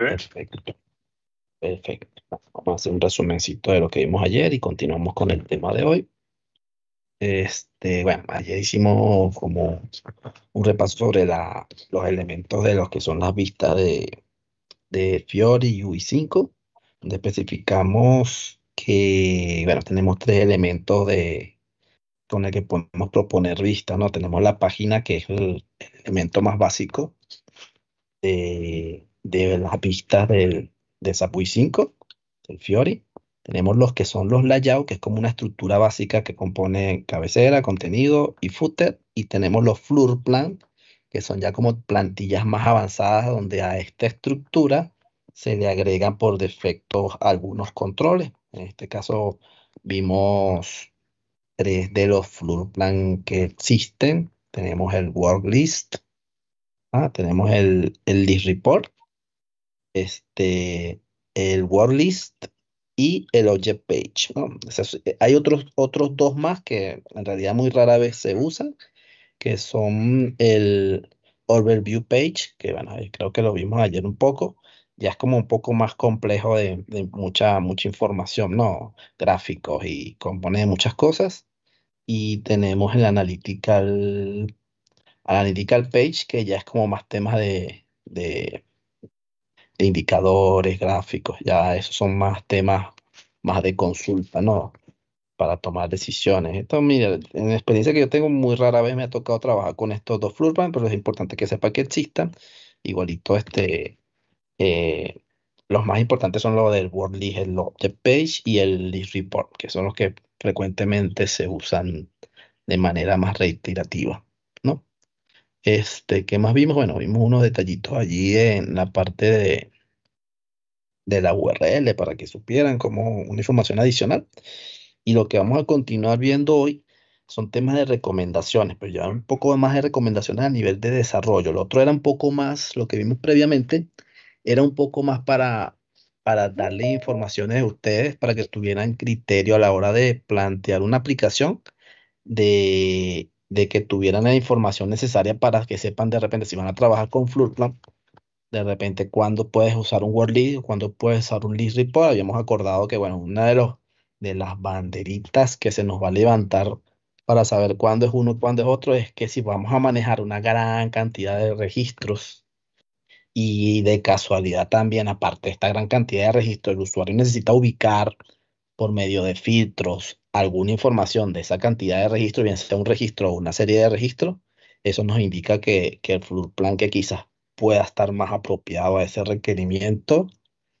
¿Eh? Perfecto. Perfecto. Vamos a hacer un resumencito de lo que vimos ayer y continuamos con el tema de hoy. Este, bueno, ayer hicimos como un repaso sobre la, los elementos de los que son las vistas de, de Fiori y UI5, donde especificamos que, bueno, tenemos tres elementos de, con los que podemos proponer vistas, ¿no? Tenemos la página, que es el, elemento más básico de, eh, de las pistas del, de Sapui 5, del Fiori. Tenemos los que son los layout, que es como una estructura básica que compone cabecera, contenido y footer. Y tenemos los floor plan, que son ya como plantillas más avanzadas, donde a esta estructura se le agregan por defecto algunos controles. En este caso vimos tres de los floor plan que existen. Tenemos el work list, ah, tenemos el, el list report este, el list y el Object Page. Eh, hay otros, otros dos más que en realidad muy rara vez se usan, que son el Overview Page, que eh, creo que lo vimos ayer un poco. Ya es como un poco más complejo de, mucha, mucha información, ¿no? Gráficos y compone de muchas cosas. Y tenemos el Analytical, analytical Page, que ya es como más temas de indicadores, gráficos, ya esos son más temas más de consulta, ¿no? Para tomar decisiones. Entonces, mira, en la experiencia que yo tengo, muy rara vez me ha tocado trabajar con estos dos Flurban, pero es importante que sepa que existan. Igualito, este, eh, los más importantes son los del Word List, el Object Page y el List Report, que son los que frecuentemente se usan de manera más reiterativa. Este, ¿qué más vimos? Bueno, vimos unos detallitos allí en la parte de, de la URL para que supieran como una información adicional. Y lo que vamos a continuar viendo hoy son temas de recomendaciones, pero ya un poco más de recomendaciones a nivel de desarrollo. Lo otro era un poco más, lo que vimos previamente, era un poco más para, para darle informaciones a ustedes para que tuvieran criterio a la hora de plantear una aplicación de de que tuvieran la información necesaria para que sepan de repente si van a trabajar con Flutter, de repente cuándo puedes usar un Wordlead, cuando cuándo puedes usar un List Report. Habíamos acordado que, bueno, una de, los, de las banderitas que se nos va a levantar para saber cuándo es uno, cuándo es otro, es que si vamos a manejar una gran cantidad de registros y de casualidad también, aparte de esta gran cantidad de registros, el usuario necesita ubicar por medio de filtros, alguna información de esa cantidad de registros, bien sea un registro o una serie de registros, eso nos indica que, el plan que quizás pueda estar más apropiado a ese requerimiento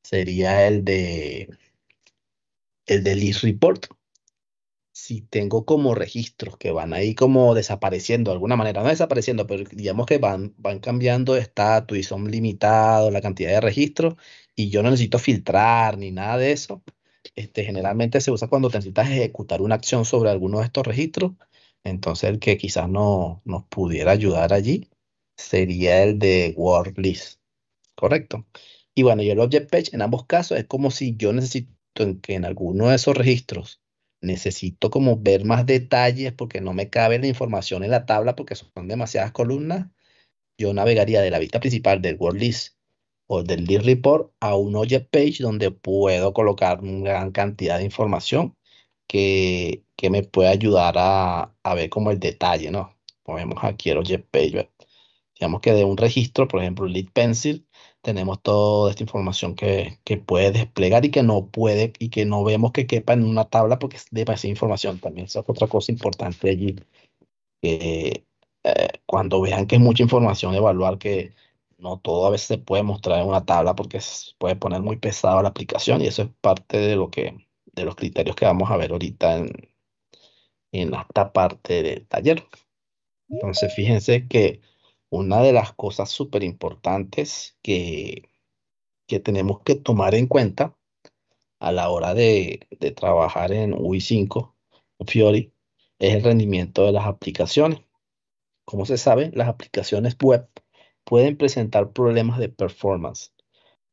sería el de el de report. Si tengo como registros que van ahí como desapareciendo de alguna manera, no desapareciendo, pero digamos que van, van cambiando de estatus y son limitados la cantidad de registros y yo no necesito filtrar ni nada de eso, este, generalmente se usa cuando necesitas ejecutar una acción sobre alguno de estos registros. Entonces el que quizás no, nos pudiera ayudar allí sería el de word list. Correcto. Y bueno, yo el object page en ambos casos es como si yo necesito en que en alguno de esos registros necesito como ver más detalles porque no me cabe la información en la tabla porque son demasiadas columnas. Yo navegaría de la vista principal del word list o del lead report a un object page donde puedo colocar una gran cantidad de información que, que me puede ayudar a, ver como el detalle, ¿no? Ponemos aquí el object page. Digamos que de un registro, por ejemplo, lead pencil, tenemos toda esta información que, puede desplegar y que no puede y que no vemos que quepa en una tabla porque es demasiada información. También esa es otra cosa importante allí. Eh, cuando vean que es mucha información, evaluar que no todo a veces se puede mostrar en una tabla porque se puede poner muy pesado la aplicación y eso es parte de lo que de los criterios que vamos a ver ahorita en, esta parte del taller. Entonces, fíjense que una de las cosas súper importantes que, que tenemos que tomar en cuenta a la hora de, de trabajar en UI5 o Fiori es el rendimiento de las aplicaciones. Como se sabe, las aplicaciones web pueden presentar problemas de performance.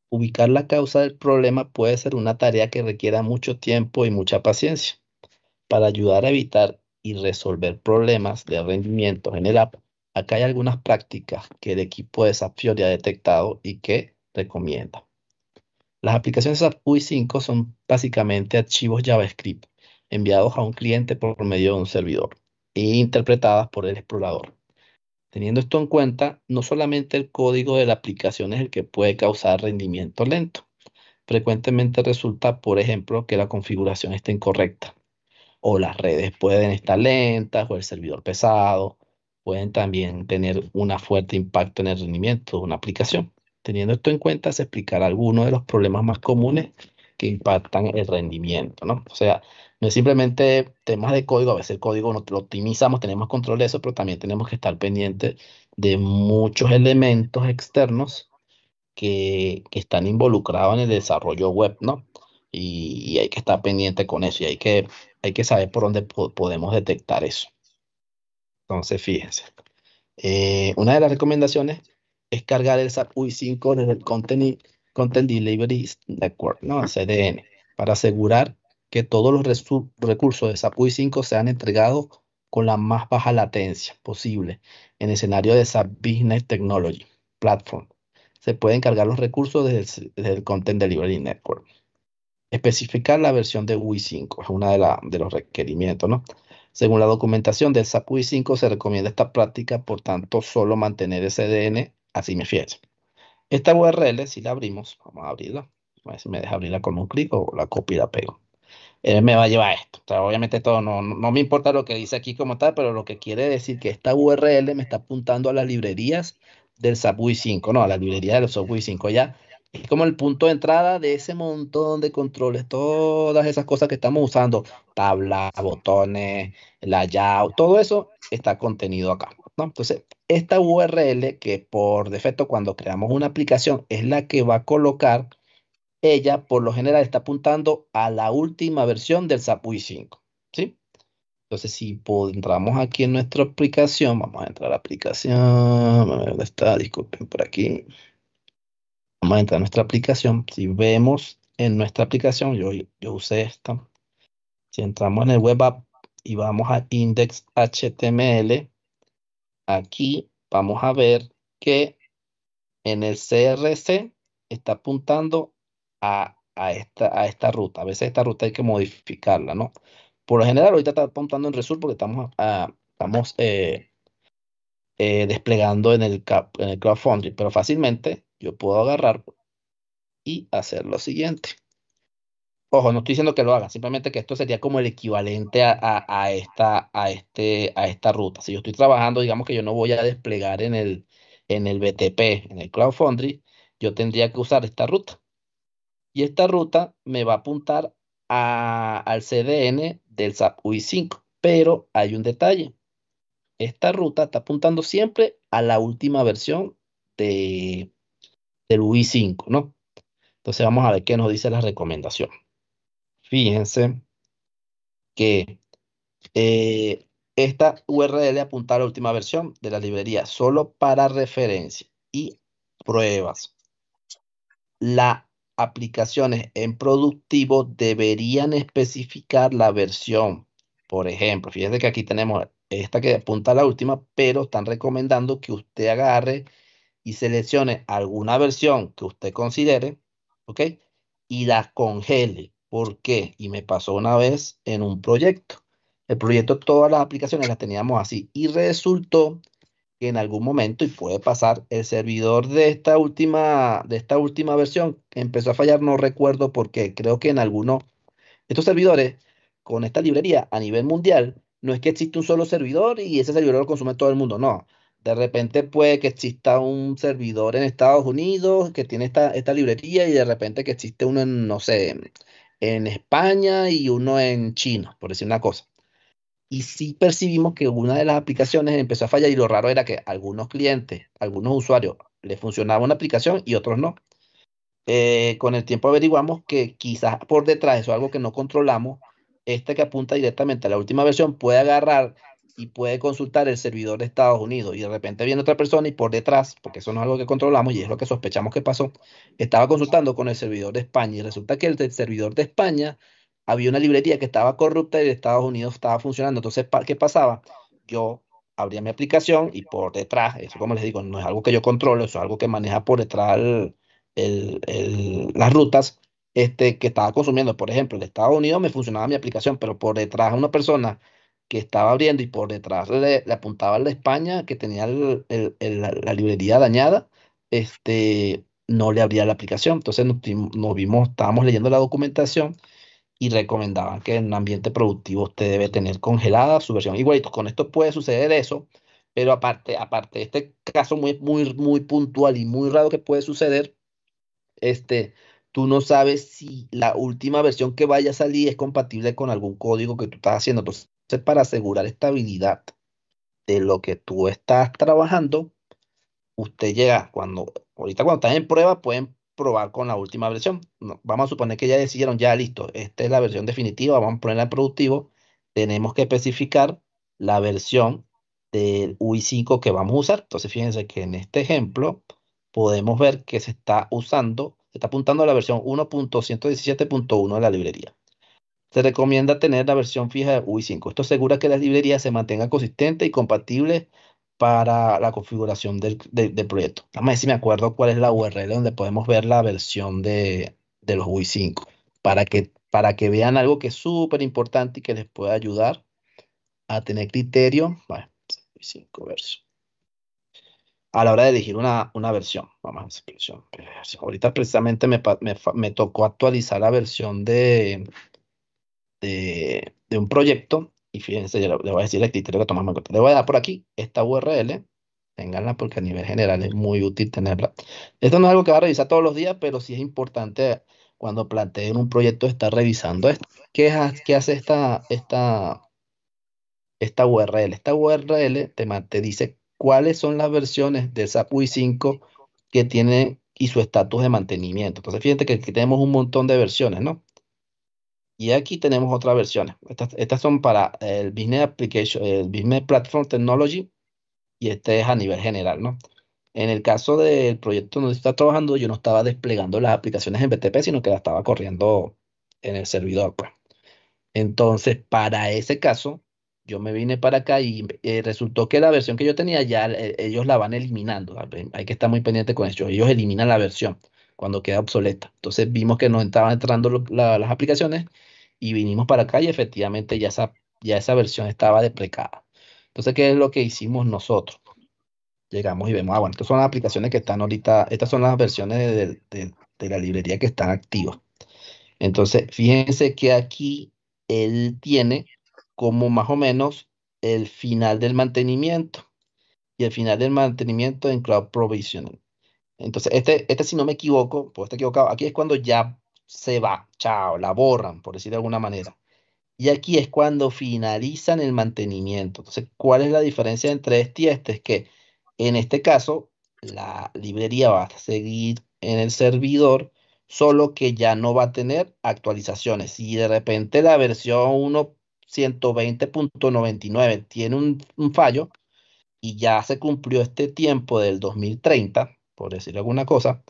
Ubicar la causa del problema puede ser una tarea que requiera mucho tiempo y mucha paciencia. Para ayudar a evitar y resolver problemas de rendimiento en el app, acá hay algunas prácticas que el equipo de SAP Fiori ha detectado y que recomienda. Las aplicaciones SAP UI5 son básicamente archivos JavaScript enviados a un cliente por medio de un servidor e interpretadas por el explorador. Teniendo esto en cuenta, no solamente el código de la aplicación es el que puede causar rendimiento lento. Frecuentemente resulta, por ejemplo, que la configuración está incorrecta o las redes pueden estar lentas o el servidor pesado pueden también tener un fuerte impacto en el rendimiento de una aplicación. Teniendo esto en cuenta, se explicará algunos de los problemas más comunes que impactan el rendimiento, ¿no? O sea, no es simplemente temas de código, a veces el código no lo optimizamos, tenemos control de eso, pero también tenemos que estar pendientes de muchos elementos externos que, están involucrados en el desarrollo web, ¿no? Y, hay que estar pendiente con eso y hay que, hay que saber por dónde podemos detectar eso. Entonces, fíjense. Eh, una de las recomendaciones es cargar el SAP UI 5 desde el Content, Content Delivery Network, ¿no? CDN, para asegurar que todos los recursos de SAP UI 5 sean entregados con la más baja latencia posible en el escenario de SAP Business Technology Platform. Se pueden cargar los recursos desde el, Content Delivery Network. Especificar la versión de UI 5 es uno de, los requerimientos, Según la documentación de SAP UI 5 se recomienda esta práctica, por tanto, solo mantener DN. así me fiel. Esta URL, si la abrimos, vamos a abrirla, a ver si me deja abrirla con un clic o la copio y la pego me va a llevar esto. obviamente todo, no, me importa lo que dice aquí como tal, pero lo que quiere decir que esta URL me está apuntando a las librerías del Subway 5, no, a la librería del Subway 5 ya. Es como el punto de entrada de ese montón de controles, todas esas cosas que estamos usando, tablas, botones, la layout, todo eso está contenido acá. ¿no? Entonces, esta URL que por defecto cuando creamos una aplicación es la que va a colocar ella por lo general está apuntando a la última versión del SAPUI 5. ¿sí? Entonces, si entramos aquí en nuestra aplicación, vamos a entrar a la aplicación, a ver dónde está, disculpen por aquí. Vamos a entrar a nuestra aplicación. Si vemos en nuestra aplicación, yo, usé esta. Si entramos en el web app y vamos a index.html, aquí vamos a ver que en el CRC está apuntando a, esta, esta ruta. A veces esta ruta hay que modificarla, ¿no? Por lo general, ahorita está apuntando en Resur porque estamos, estamos eh, eh, desplegando en el, Cloud en el pero fácilmente yo puedo agarrar y hacer lo siguiente. Ojo, no estoy diciendo que lo haga simplemente que esto sería como el equivalente a, esta, a, este, a esta ruta. Si yo estoy trabajando, digamos que yo no voy a desplegar en el, en el BTP, en el Cloud Foundry, yo tendría que usar esta ruta. Y esta ruta me va a apuntar al CDN del SAP UI5. Pero hay un detalle. Esta ruta está apuntando siempre a la última versión de, del UI5, ¿no? Entonces vamos a ver qué nos dice la recomendación. Fíjense que eh, esta URL apunta a la última versión de la librería solo para referencia y pruebas. La aplicaciones en productivo deberían especificar la versión. Por ejemplo, fíjense que aquí tenemos esta que apunta a la última, pero están recomendando que usted agarre y seleccione alguna versión que usted considere, ¿ok? Y la congele. ¿Por qué? Y me pasó una vez en un proyecto. El proyecto, todas las aplicaciones las teníamos así y resultó que en algún momento, y puede pasar, el servidor de esta última, de esta última versión empezó a fallar, no recuerdo por qué. Creo que en alguno, estos servidores con esta librería a nivel mundial, no es que existe un solo servidor y ese servidor lo consume todo el mundo, no. De repente puede que exista un servidor en Estados Unidos que tiene esta, esta librería y de repente que existe uno en, no sé, en España y uno en China, por decir una cosa y sí percibimos que una de las aplicaciones empezó a fallar y lo raro era que algunos clientes, algunos usuarios le funcionaba una aplicación y otros no. Eh, con el tiempo averiguamos que quizás por detrás, eso es algo que no controlamos, esta que apunta directamente a la última versión puede agarrar y puede consultar el servidor de Estados Unidos y de repente viene otra persona y por detrás, porque eso no es algo que controlamos y es lo que sospechamos que pasó, estaba consultando con el servidor de España y resulta que el servidor de España había una librería que estaba corrupta y en Estados Unidos estaba funcionando. Entonces, ¿qué pasaba? Yo abría mi aplicación y por detrás, eso como les digo, no es algo que yo controlo, eso es algo que maneja por detrás las rutas este, que estaba consumiendo. Por ejemplo, en Estados Unidos me funcionaba mi aplicación, pero por detrás una persona que estaba abriendo y por detrás le, apuntaba a la España que tenía la, librería dañada, este, no le abría la aplicación. Entonces nos, vimos, estábamos leyendo la documentación y recomendaban que en un ambiente productivo usted debe tener congelada su versión. Igualito, con esto puede suceder eso, pero aparte, aparte de este caso muy, muy, muy puntual y muy raro que puede suceder, este, tú no sabes si la última versión que vaya a salir es compatible con algún código que tú estás haciendo. Entonces, para asegurar estabilidad de lo que tú estás trabajando, usted llega cuando, ahorita cuando estás en prueba, pueden probar con la última versión. vamos a suponer que ya decidieron, ya listo, esta es la versión definitiva, vamos a ponerla en productivo. Tenemos que especificar la versión del UI5 que vamos a usar. Entonces, fíjense que en este ejemplo podemos ver que se está usando, se está apuntando a la versión 1.117.1 de la librería. Se recomienda tener la versión fija de UI5. Esto asegura que la librería se mantenga consistente y compatible para la configuración del, proyecto. Vamos a ver si me acuerdo cuál es la URL donde podemos ver la versión de, los UI 5 para que, para que vean algo que es súper importante y que les pueda ayudar a tener criterio. Vale, 5 verso. A la hora de elegir una, versión. Vamos a versión. Ahorita precisamente me, me, tocó actualizar la versión de, de, de un proyecto y fíjense, yo le voy a decir el criterio que tomamos en cuenta. Le voy a dar por aquí esta URL, Ténganla porque a nivel general es muy útil tenerla. Esto no es algo que va a revisar todos los días, pero sí es importante cuando planteen un proyecto estar revisando esto. ¿Qué, hace esta, esta, esta URL? Esta URL te, te dice cuáles son las versiones de SAP UI 5 que tienen y su estatus de mantenimiento. Entonces, fíjense que aquí tenemos un montón de versiones, ¿no? Y aquí tenemos otras versiones. Estas, son para el Business Application, el Business Platform Technology y este es a nivel general, ¿no? En el caso del proyecto donde está trabajando, yo no estaba desplegando las aplicaciones en BTP, sino que las estaba corriendo en el servidor, pues. Entonces, para ese caso, yo me vine para acá y eh, resultó que la versión que yo tenía ya eh, ellos la van eliminando. Hay que estar muy pendiente con eso. Ellos eliminan la versión cuando queda obsoleta. Entonces vimos que no estaban entrando las aplicaciones y vinimos para acá y efectivamente ya esa, ya esa versión estaba deprecada. Entonces, ¿qué es lo que hicimos nosotros? Llegamos y vemos, ah, bueno, estas son las aplicaciones que están ahorita, estas son las versiones de, la librería que están activas. Entonces, fíjense que aquí él tiene como más o menos el final del mantenimiento y el final del mantenimiento en Cloud Provisioning. Entonces, este, este si no me equivoco, pues está equivocado, aquí es cuando ya se va, chao, la borran, por decir de alguna manera. Y aquí es cuando finalizan el mantenimiento. Entonces, ¿cuál es la diferencia entre este y este? Es que en este caso, la librería va a seguir en el servidor, solo que ya no va a tener actualizaciones. Si de repente la versión 1.120.99 tiene un, un, fallo y ya se cumplió este tiempo del 2030, por decir alguna cosa,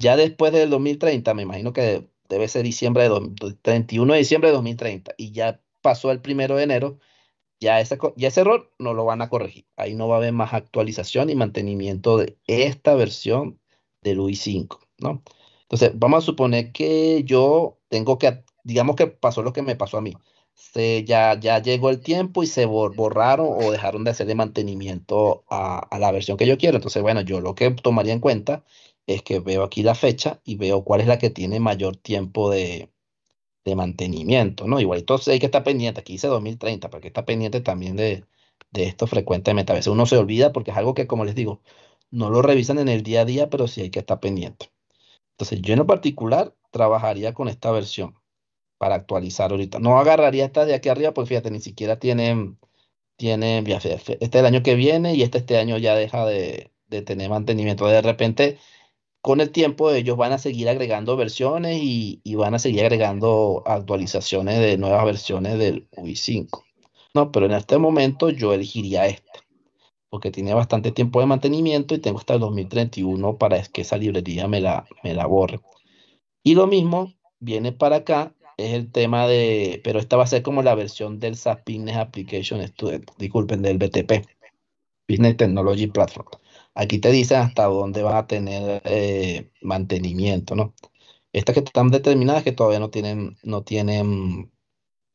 ya después del 2030, me imagino que debe ser diciembre de 31 de diciembre de 2030, y ya pasó el primero de enero, ya ese, ese error no lo van a corregir. Ahí no va a haber más actualización y mantenimiento de esta versión del UI 5, ¿no? Entonces, vamos a suponer que yo tengo que, digamos que pasó lo que me pasó a mí. Se, ya, ya llegó el tiempo y se borraron o dejaron de hacer de mantenimiento a, a la versión que yo quiero. Entonces, bueno, yo lo que tomaría en cuenta es que veo aquí la fecha y veo cuál es la que tiene mayor tiempo de, de mantenimiento, ¿no? igual entonces hay que estar pendiente, aquí dice 2030, pero que está pendiente también de, de esto frecuentemente. A veces uno se olvida porque es algo que, como les digo, no lo revisan en el día a día, pero sí hay que estar pendiente. Entonces, yo en particular trabajaría con esta versión para actualizar ahorita. No agarraría esta de aquí arriba, porque fíjate, ni siquiera tienen, tienen, este es el año que viene y este, este año ya deja de, de tener mantenimiento. De repente, con el tiempo ellos van a seguir agregando versiones y, van a seguir agregando actualizaciones de nuevas versiones del UI 5. No, pero en este momento yo elegiría este, porque tiene bastante tiempo de mantenimiento y tengo hasta el 2031 para que esa librería me la, me la borre. Y lo mismo viene para acá, es el tema de, pero esta va a ser como la versión del SAP Business Application Student, disculpen, del BTP, Business Technology Platform. Aquí te dicen hasta dónde vas a tener eh, mantenimiento, ¿no? Estas que están determinadas que todavía no tienen, no tienen,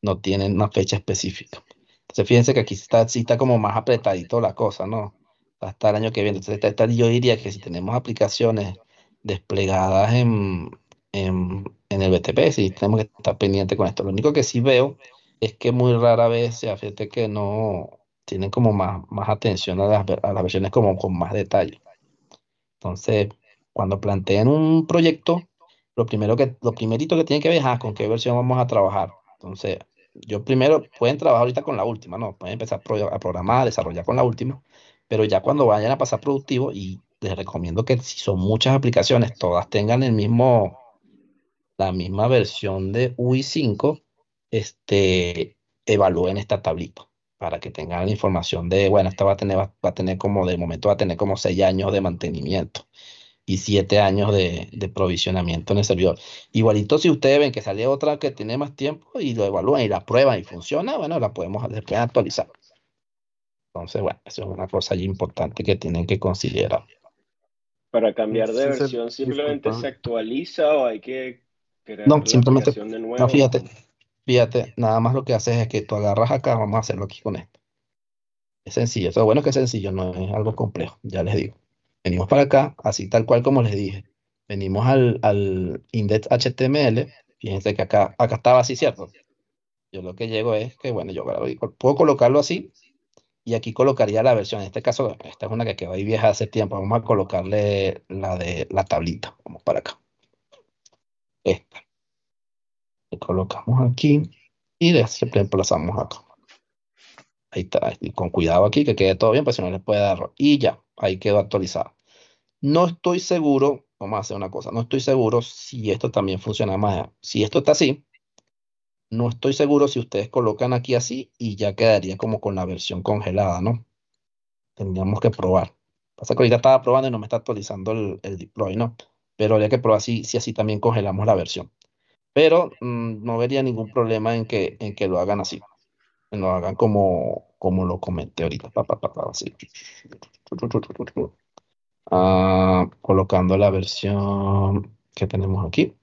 no tienen una fecha específica. Entonces fíjense que aquí está, sí está como más apretadito la cosa, ¿no? Hasta el año que viene. Entonces yo diría que si tenemos aplicaciones desplegadas en, el BTP, sí tenemos que estar pendientes con esto. Lo único que sí veo es que muy rara vez, se fíjate que no, tienen como más, más atención a las, versiones como con más detalle. Entonces, cuando planteen un proyecto, lo primero que, lo primerito que tienen que ver es ah, con qué versión vamos a trabajar. Entonces, yo primero pueden trabajar ahorita con la última, no, pueden empezar a programar, desarrollar con la última, pero ya cuando vayan a pasar productivo, y les recomiendo que si son muchas aplicaciones, todas tengan el mismo, la misma versión de UI5, este, evalúen esta tablita para que tengan la información de, bueno, esta va a tener, va, a tener como, de momento va a tener como seis años de mantenimiento y siete años de, provisionamiento en el servidor. Igualito si ustedes ven que sale otra que tiene más tiempo y lo evalúan y la prueban y funciona, bueno, la podemos después actualizar. Entonces, bueno, eso es una cosa allí importante que tienen que considerar. Para cambiar de versión, simplemente se actualiza o hay que crear no, simplemente, de nuevo? No, fíjate, Fíjate, nada más lo que haces es que tú agarras acá, vamos a hacerlo aquí con esto. Es sencillo, Eso es bueno que es sencillo, no es algo complejo, ya les digo. Venimos para acá, así tal cual como les dije. Venimos al, al index HTML, fíjense que acá, acá estaba así, ¿cierto? Yo lo que llego es que, bueno, yo puedo colocarlo así y aquí colocaría la versión. En este caso, esta es una que quedó ahí vieja hace tiempo. Vamos a colocarle la de la tablita. Vamos para acá. Esta colocamos aquí y le reemplazamos acá. Ahí está, y con cuidado aquí que quede todo bien, pues si no les puede dar Y ya, ahí quedó actualizado, No estoy seguro, vamos a hacer una cosa, no estoy seguro si esto también funciona más. Si esto está así, no estoy seguro si ustedes colocan aquí así y ya quedaría como con la versión congelada, ¿no? Tendríamos que probar. Pasa que ahorita estaba probando y no me está actualizando el, deploy, ¿no? Pero habría que probar si, si así también congelamos la versión pero mm, no vería ningún problema en que, en que lo hagan así, lo hagan como, como lo comenté ahorita, pa, así. Ah, colocando la versión que tenemos aquí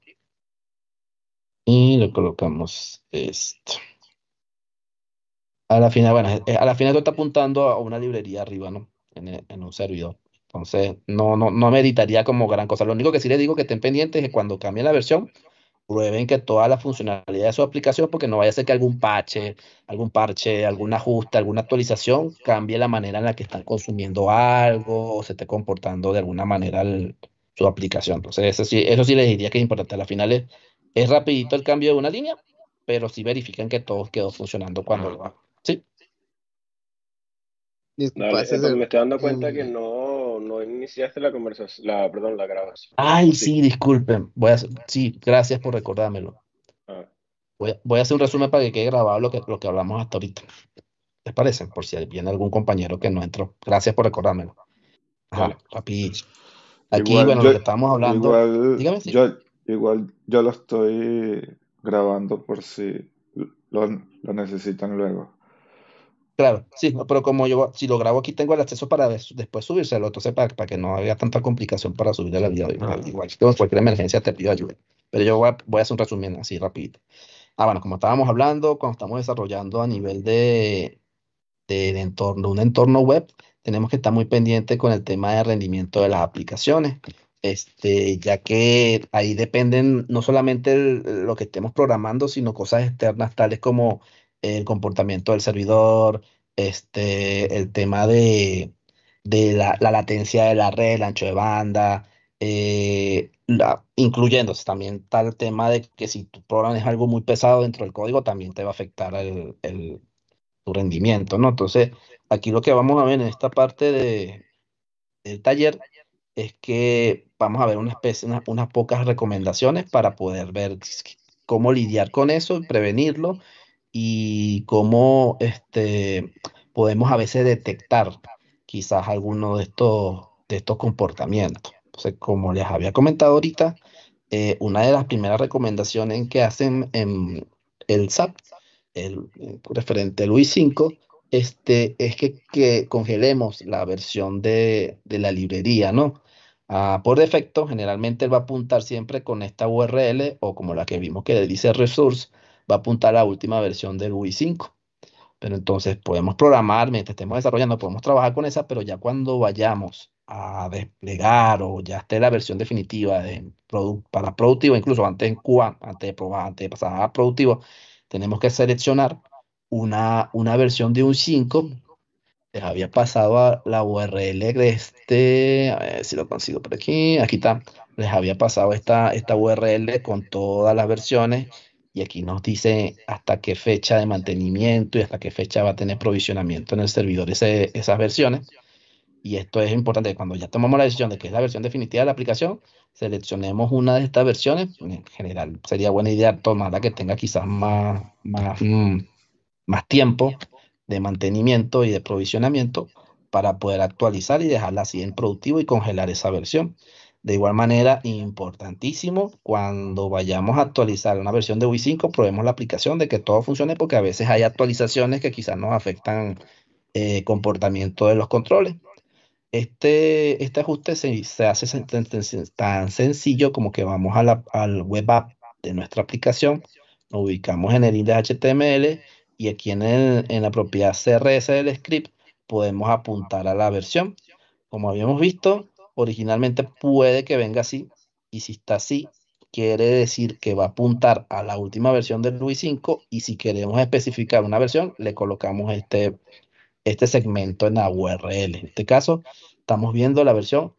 y le colocamos esto. A la final, bueno, eh, a la final tú está apuntando a una librería arriba, ¿no? En, en un servidor. Entonces, no, no, no meditaría como gran cosa. Lo único que sí le digo que estén pendientes es cuando cambie la versión, prueben que toda la funcionalidad de su aplicación, porque no vaya a ser que algún parche, algún parche, algún ajuste, alguna actualización cambie la manera en la que están consumiendo algo o se esté comportando de alguna manera su aplicación. Entonces, eso sí, eso sí les diría que es importante. al final es, rapidito el cambio de una línea, pero sí verifican que todo quedó funcionando cuando lo va. Sí. me estoy dando cuenta em, que no no, iniciaste la conversación, la, perdón, la grabación. Ay, sí, disculpen. Voy a, sí, gracias por recordármelo. Ah. Voy, a, hacer un resumen para que quede grabado lo que, lo que hablamos hasta ahorita. ¿Les parece? Por si viene algún compañero que no entró. Gracias por recordármelo. Ajá, Aquí, bueno, estamos hablando. Igual, yo, igual yo lo estoy grabando por si lo necesitan luego. Claro, sí, pero como yo si lo grabo aquí tengo el acceso para después subírselo, entonces para, para que no haya tanta complicación para subir a la vida Igual si tengo cualquier emergencia te pido ayuda. Pero yo voy a, hacer un resumen así rapidito. Ah, bueno, como estábamos hablando, cuando estamos desarrollando a nivel de, de, entorno, un entorno web, tenemos que estar muy pendiente con el tema de rendimiento de las aplicaciones. Este, ya que ahí dependen no solamente lo que estemos programando, sino cosas externas tales como el comportamiento del servidor, este, el tema de, de la, latencia de la red, el ancho de banda, eh, la, incluyéndose también tal tema de que si tu programa es algo muy pesado dentro del código, también te va a afectar el, tu rendimiento, ¿no? Entonces, aquí lo que vamos a ver en esta parte de, del taller es que vamos a ver unas pocas recomendaciones para poder ver cómo lidiar con eso, y prevenirlo y cómo este, podemos a veces detectar quizás alguno de estos, de estos comportamientos. como les había comentado ahorita, eh, una de las primeras recomendaciones que hacen en el SAP, el, eh, referente Luis 5 este, es que, congelemos la versión de, la librería, ¿no? Ah, por defecto, generalmente él va a apuntar siempre con esta URL o como la que vimos que dice resource, va a apuntar a la última versión del UI 5. Pero entonces podemos programar, mientras estemos desarrollando, podemos trabajar con esa, pero ya cuando vayamos a desplegar o ya esté la versión definitiva de para productivo, incluso antes en Cuba, antes de probar, antes de pasar a productivo, tenemos que seleccionar una, una versión de un 5. Les había pasado a la URL de este, a ver si lo consigo por aquí, aquí está, les había pasado esta, esta URL con todas las versiones y aquí nos dice hasta qué fecha de mantenimiento y hasta qué fecha va a tener provisionamiento en el servidor esas versiones. Y esto es importante, cuando ya tomamos la decisión de que es la versión definitiva de la aplicación, seleccionemos una de estas versiones. En general, sería buena idea tomar la que tenga quizás más, más, mm, más tiempo de mantenimiento y de provisionamiento para poder actualizar y dejarla así en productivo y congelar esa versión. De igual manera, importantísimo, cuando vayamos a actualizar una versión de Wii 5, probemos la aplicación de que todo funcione, porque a veces hay actualizaciones que quizás nos afectan el eh, comportamiento de los controles. Este, este ajuste se, hace tan sencillo como que vamos a la, al web app de nuestra aplicación, nos ubicamos en el index HTML y aquí en, en la propiedad CRS del script podemos apuntar a la versión. Como habíamos visto, originalmente puede que venga así, y si está así, quiere decir que va a apuntar a la última versión del Luis 5, y si queremos especificar una versión, le colocamos este, este segmento en la URL. En este caso, estamos viendo la versión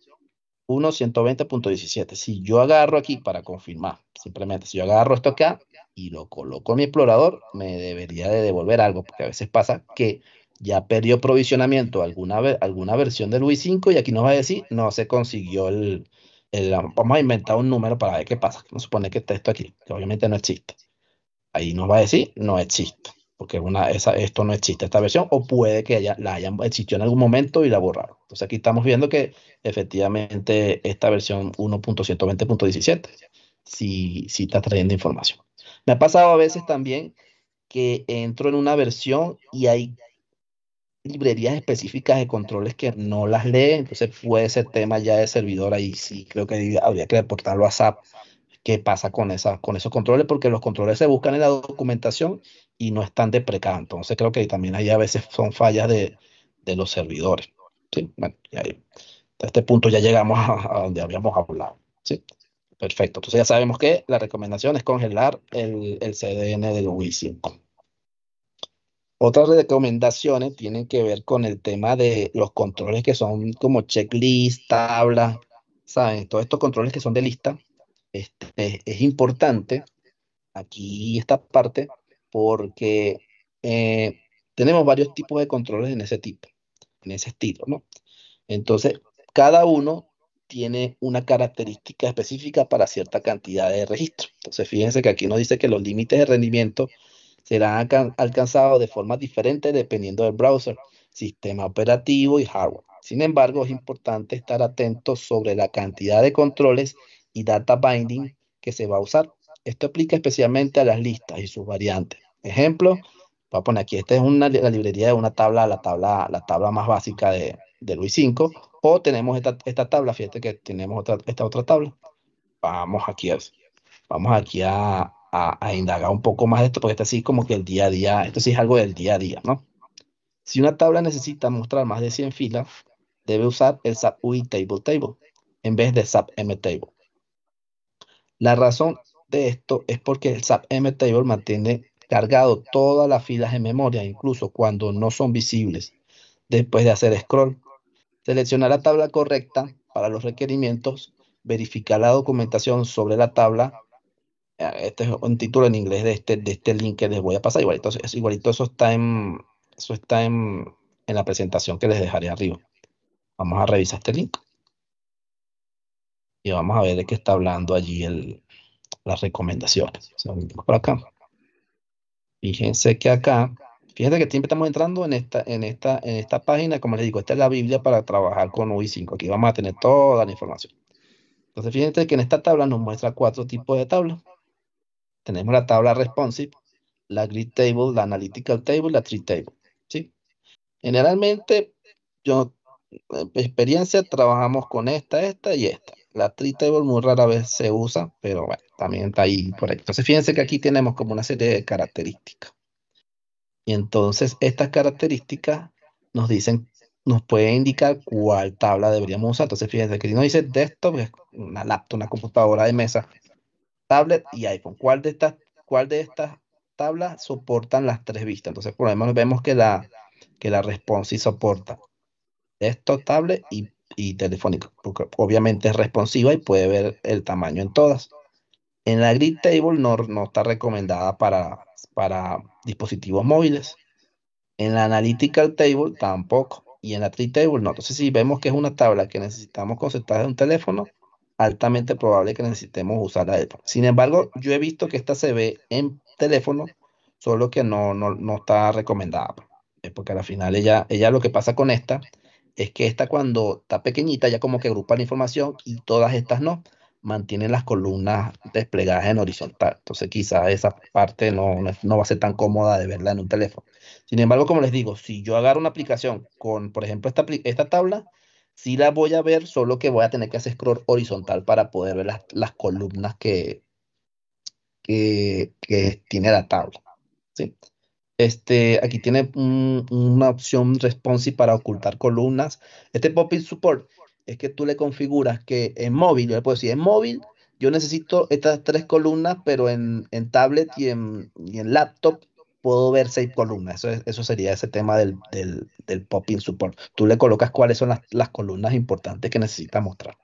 1.120.17. Si yo agarro aquí para confirmar, simplemente si yo agarro esto acá y lo coloco en mi explorador, me debería de devolver algo, porque a veces pasa que ya perdió provisionamiento alguna, alguna versión del UI 5 y aquí nos va a decir, no se consiguió el, Vamos a inventar un número para ver qué pasa. Vamos a supone que está esto aquí, que obviamente no existe. Ahí nos va a decir, no existe, porque una, esa, esto no existe, esta versión, o puede que la hayan existido en algún momento y la borraron. Entonces aquí estamos viendo que efectivamente esta versión 1.120.17 sí está trayendo información. Me ha pasado a veces también que entro en una versión y hay librerías específicas de controles que no las lee, entonces puede ser tema ya de servidor ahí sí, creo que habría que reportarlo a SAP qué pasa con, esa, con esos controles, porque los controles se buscan en la documentación y no están deprecados. Entonces creo que también ahí a veces son fallas de, los servidores. ¿sí? Bueno, ya hasta este punto ya llegamos a, donde habíamos hablado. Perfecto. Entonces ya sabemos que la recomendación es congelar el, el CDN del wi 5. Otras recomendaciones tienen que ver con el tema de los controles que son como checklist, tabla, ¿saben? Todos estos controles que son de lista. Este, es importante aquí esta parte porque eh, tenemos varios tipos de controles en ese tipo, en ese estilo, ¿no? Entonces, cada uno tiene una característica específica para cierta cantidad de registro. Entonces, fíjense que aquí nos dice que los límites de rendimiento serán alcanzados de forma diferente dependiendo del browser, sistema operativo y hardware. Sin embargo, es importante estar atentos sobre la cantidad de controles y data binding que se va a usar. Esto aplica especialmente a las listas y sus variantes. Ejemplo, voy a poner aquí, esta es una, la librería de una tabla, la tabla, la tabla más básica de, Luis 5, o tenemos esta, esta, tabla, fíjate que tenemos esta otra tabla. Vamos aquí, vamos aquí a, a, indagar un poco más de esto, porque esto sí como que el día a día, esto sí es algo del día a día, ¿no? Si una tabla necesita mostrar más de 100 filas, debe usar el SAP UI Table Table en vez de SAP M Table. La razón de esto es porque el SAP M Table mantiene cargado todas las filas en memoria, incluso cuando no son visibles. Después de hacer scroll, seleccionar la tabla correcta para los requerimientos, verificar la documentación sobre la tabla este es un título en inglés de este, de este link que les voy a pasar. Igualito, igualito eso está en eso está en, la presentación que les dejaré arriba. Vamos a revisar este link. Y vamos a ver de qué está hablando allí el, las recomendaciones. por acá. Fíjense que acá, fíjense que siempre estamos entrando en esta, en esta, en esta página, como les digo, esta es la Biblia para trabajar con UI5. Aquí vamos a tener toda la información. Entonces, fíjense que en esta tabla nos muestra cuatro tipos de tablas tenemos la tabla responsive, la grid table, la analytical table, la tree table. ¿sí? Generalmente, yo, eh, experiencia, trabajamos con esta, esta y esta. La tree table muy rara vez se usa, pero bueno, también está ahí por ahí. Entonces, fíjense que aquí tenemos como una serie de características. Y entonces, estas características nos dicen nos puede indicar cuál tabla deberíamos usar. Entonces, fíjense que si nos dice desktop, es una laptop, una computadora de mesa, tablet y iPhone. ¿Cuál de estas, cuál de estas tablas soportan las tres vistas? Entonces, por lo menos vemos que la, que la responsive soporta esto tablet y, y porque obviamente es responsiva y puede ver el tamaño en todas. En la grid table no, no está recomendada para, para dispositivos móviles. En la analytical table tampoco. Y en la tree table no. Entonces, si vemos que es una tabla que necesitamos consultar de un teléfono, altamente probable que necesitemos usar la Sin embargo, yo he visto que esta se ve en teléfono, solo que no, está recomendada. Pues. Eh, porque al final ella, ella lo que pasa con esta es que esta cuando está pequeñita ya como que agrupa la información y todas estas no, mantienen las columnas desplegadas en horizontal. Entonces quizás esa parte no, no, va a ser tan cómoda de verla en un teléfono. Sin embargo, como les digo, si yo agarro una aplicación con, por ejemplo, esta, esta tabla, sí la voy a ver, solo que voy a tener que hacer scroll horizontal para poder ver las, columnas que, que, tiene la tabla. Este, aquí tiene una opción responsive para ocultar columnas. Este pop-in support es que tú le configuras que en móvil, yo le puedo decir, en móvil yo necesito estas tres columnas, pero en, tablet y en, y en laptop puedo ver seis columnas. Eso, sería ese tema del, del, pop-in support. Tú le colocas cuáles son las, columnas importantes que necesitas mostrar.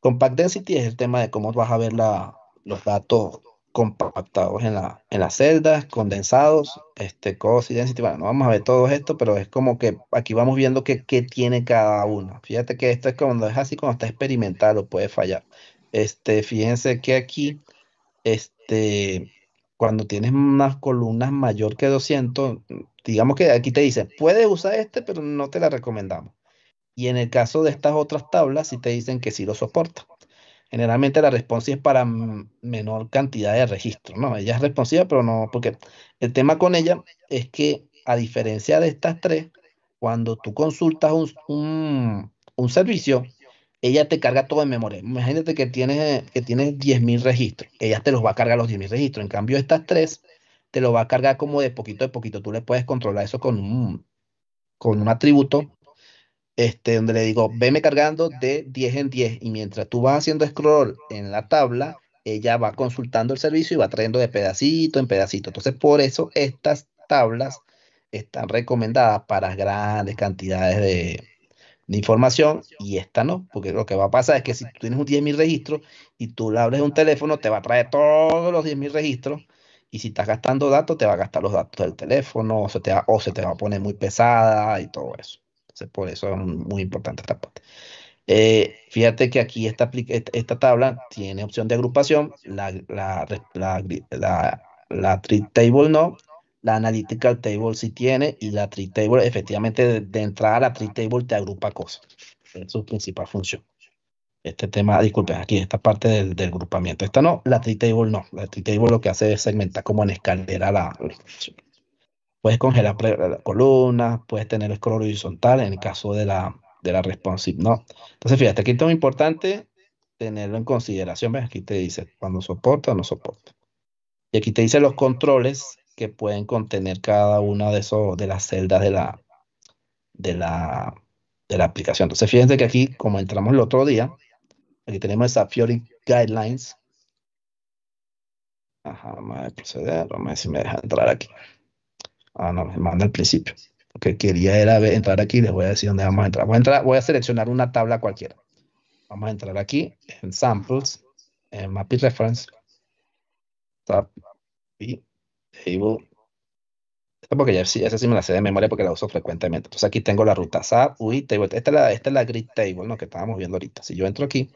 Compact density es el tema de cómo vas a ver los datos compactados en, las celdas, condensados, este, cost density. Bueno, no vamos a ver todo esto, pero es como que aquí vamos viendo qué tiene cada uno. Fíjate que esto es cuando es así, cuando está experimentado puede fallar. Este, fíjense que aquí, este, cuando tienes unas columnas mayor que 200, digamos que aquí te dice, puedes usar este, pero no te la recomendamos. Y en el caso de estas otras tablas, sí te dicen que sí lo soporta. Generalmente la respuesta es para menor cantidad de registro. ¿no? Ella es responsiva, pero no, porque el tema con ella es que a diferencia de estas tres, cuando tú consultas un servicio, ella te carga todo en memoria. Imagínate que tienes, eh, que tienes 10.000 registros. Ella te los va a cargar los 10.000 registros. En cambio, estas tres te lo va a cargar como de poquito a poquito. Tú le puedes controlar eso con un, con un atributo este, donde le digo, veme cargando de 10 en 10. Y mientras tú vas haciendo scroll en la tabla, ella va consultando el servicio y va trayendo de pedacito en pedacito. Entonces, por eso estas tablas están recomendadas para grandes cantidades de, información y esta no, porque lo que va a pasar es que si tú tienes un 10.000 registros y tú le abres un teléfono, te va a traer todos los 10.000 registros y si estás gastando datos, te va a gastar los datos del teléfono o se te va, o se te va a poner muy pesada y todo eso. Entonces, por eso es muy importante esta parte. Eh, fíjate que aquí esta, esta tabla tiene opción de agrupación, la, la, la, la, la table no, la analytical table sí tiene y la tree table efectivamente de, entrada la tree table te agrupa cosas. Es su principal función. Este tema, disculpen, aquí esta parte del, del grupamiento. Esta no, la tree table no. La tree table lo que hace es segmentar como en escalera la... Puedes congelar la columna, puedes tener el scroll horizontal en el caso de la, de la responsive, ¿no? Entonces, fíjate, aquí es muy importante tenerlo en consideración. ¿Ves? Aquí te dice cuando soporta o no soporta. Y aquí te dice los controles que pueden contener cada una de esos de las celdas de la de la de la aplicación. Entonces fíjense que aquí, como entramos el otro día, aquí tenemos esa Fiori Guidelines. Ajá, vamos a proceder, vamos a ver si me deja entrar aquí. Ah, no, me manda al principio. Lo que quería era entrar aquí, les voy a decir dónde vamos a entrar. Voy a, entrar, voy a seleccionar una tabla cualquiera. Vamos a entrar aquí en Samples, en Mapping Reference, Tab, y Table. porque ya, sí, esa sí me la sé de memoria porque la uso frecuentemente. Entonces aquí tengo la ruta SAP, UI, Table. Esta es la, esta es la grid table, ¿no? Que estábamos viendo ahorita. Si yo entro aquí,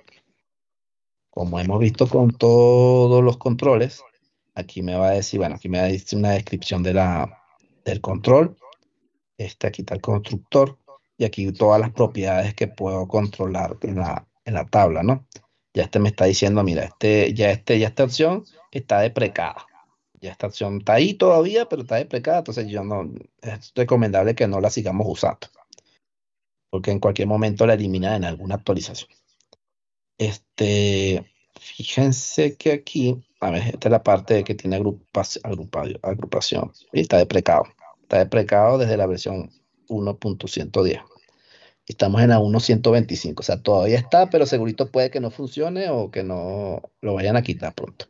como hemos visto con todos los controles, aquí me va a decir, bueno, aquí me va a decir una descripción de la, del control. Este aquí está el constructor y aquí todas las propiedades que puedo controlar en la, en la tabla, ¿no? Ya este me está diciendo, mira, este, ya, este, ya esta opción está deprecada esta opción está ahí todavía, pero está deprecada, entonces yo no, es recomendable que no la sigamos usando, porque en cualquier momento la eliminan en alguna actualización. Este, fíjense que aquí, a ver, esta es la parte de que tiene agrupación, agrupación y está deprecado, está deprecado desde la versión 1.110. Estamos en la 1.125, o sea, todavía está, pero segurito puede que no funcione o que no lo vayan a quitar pronto.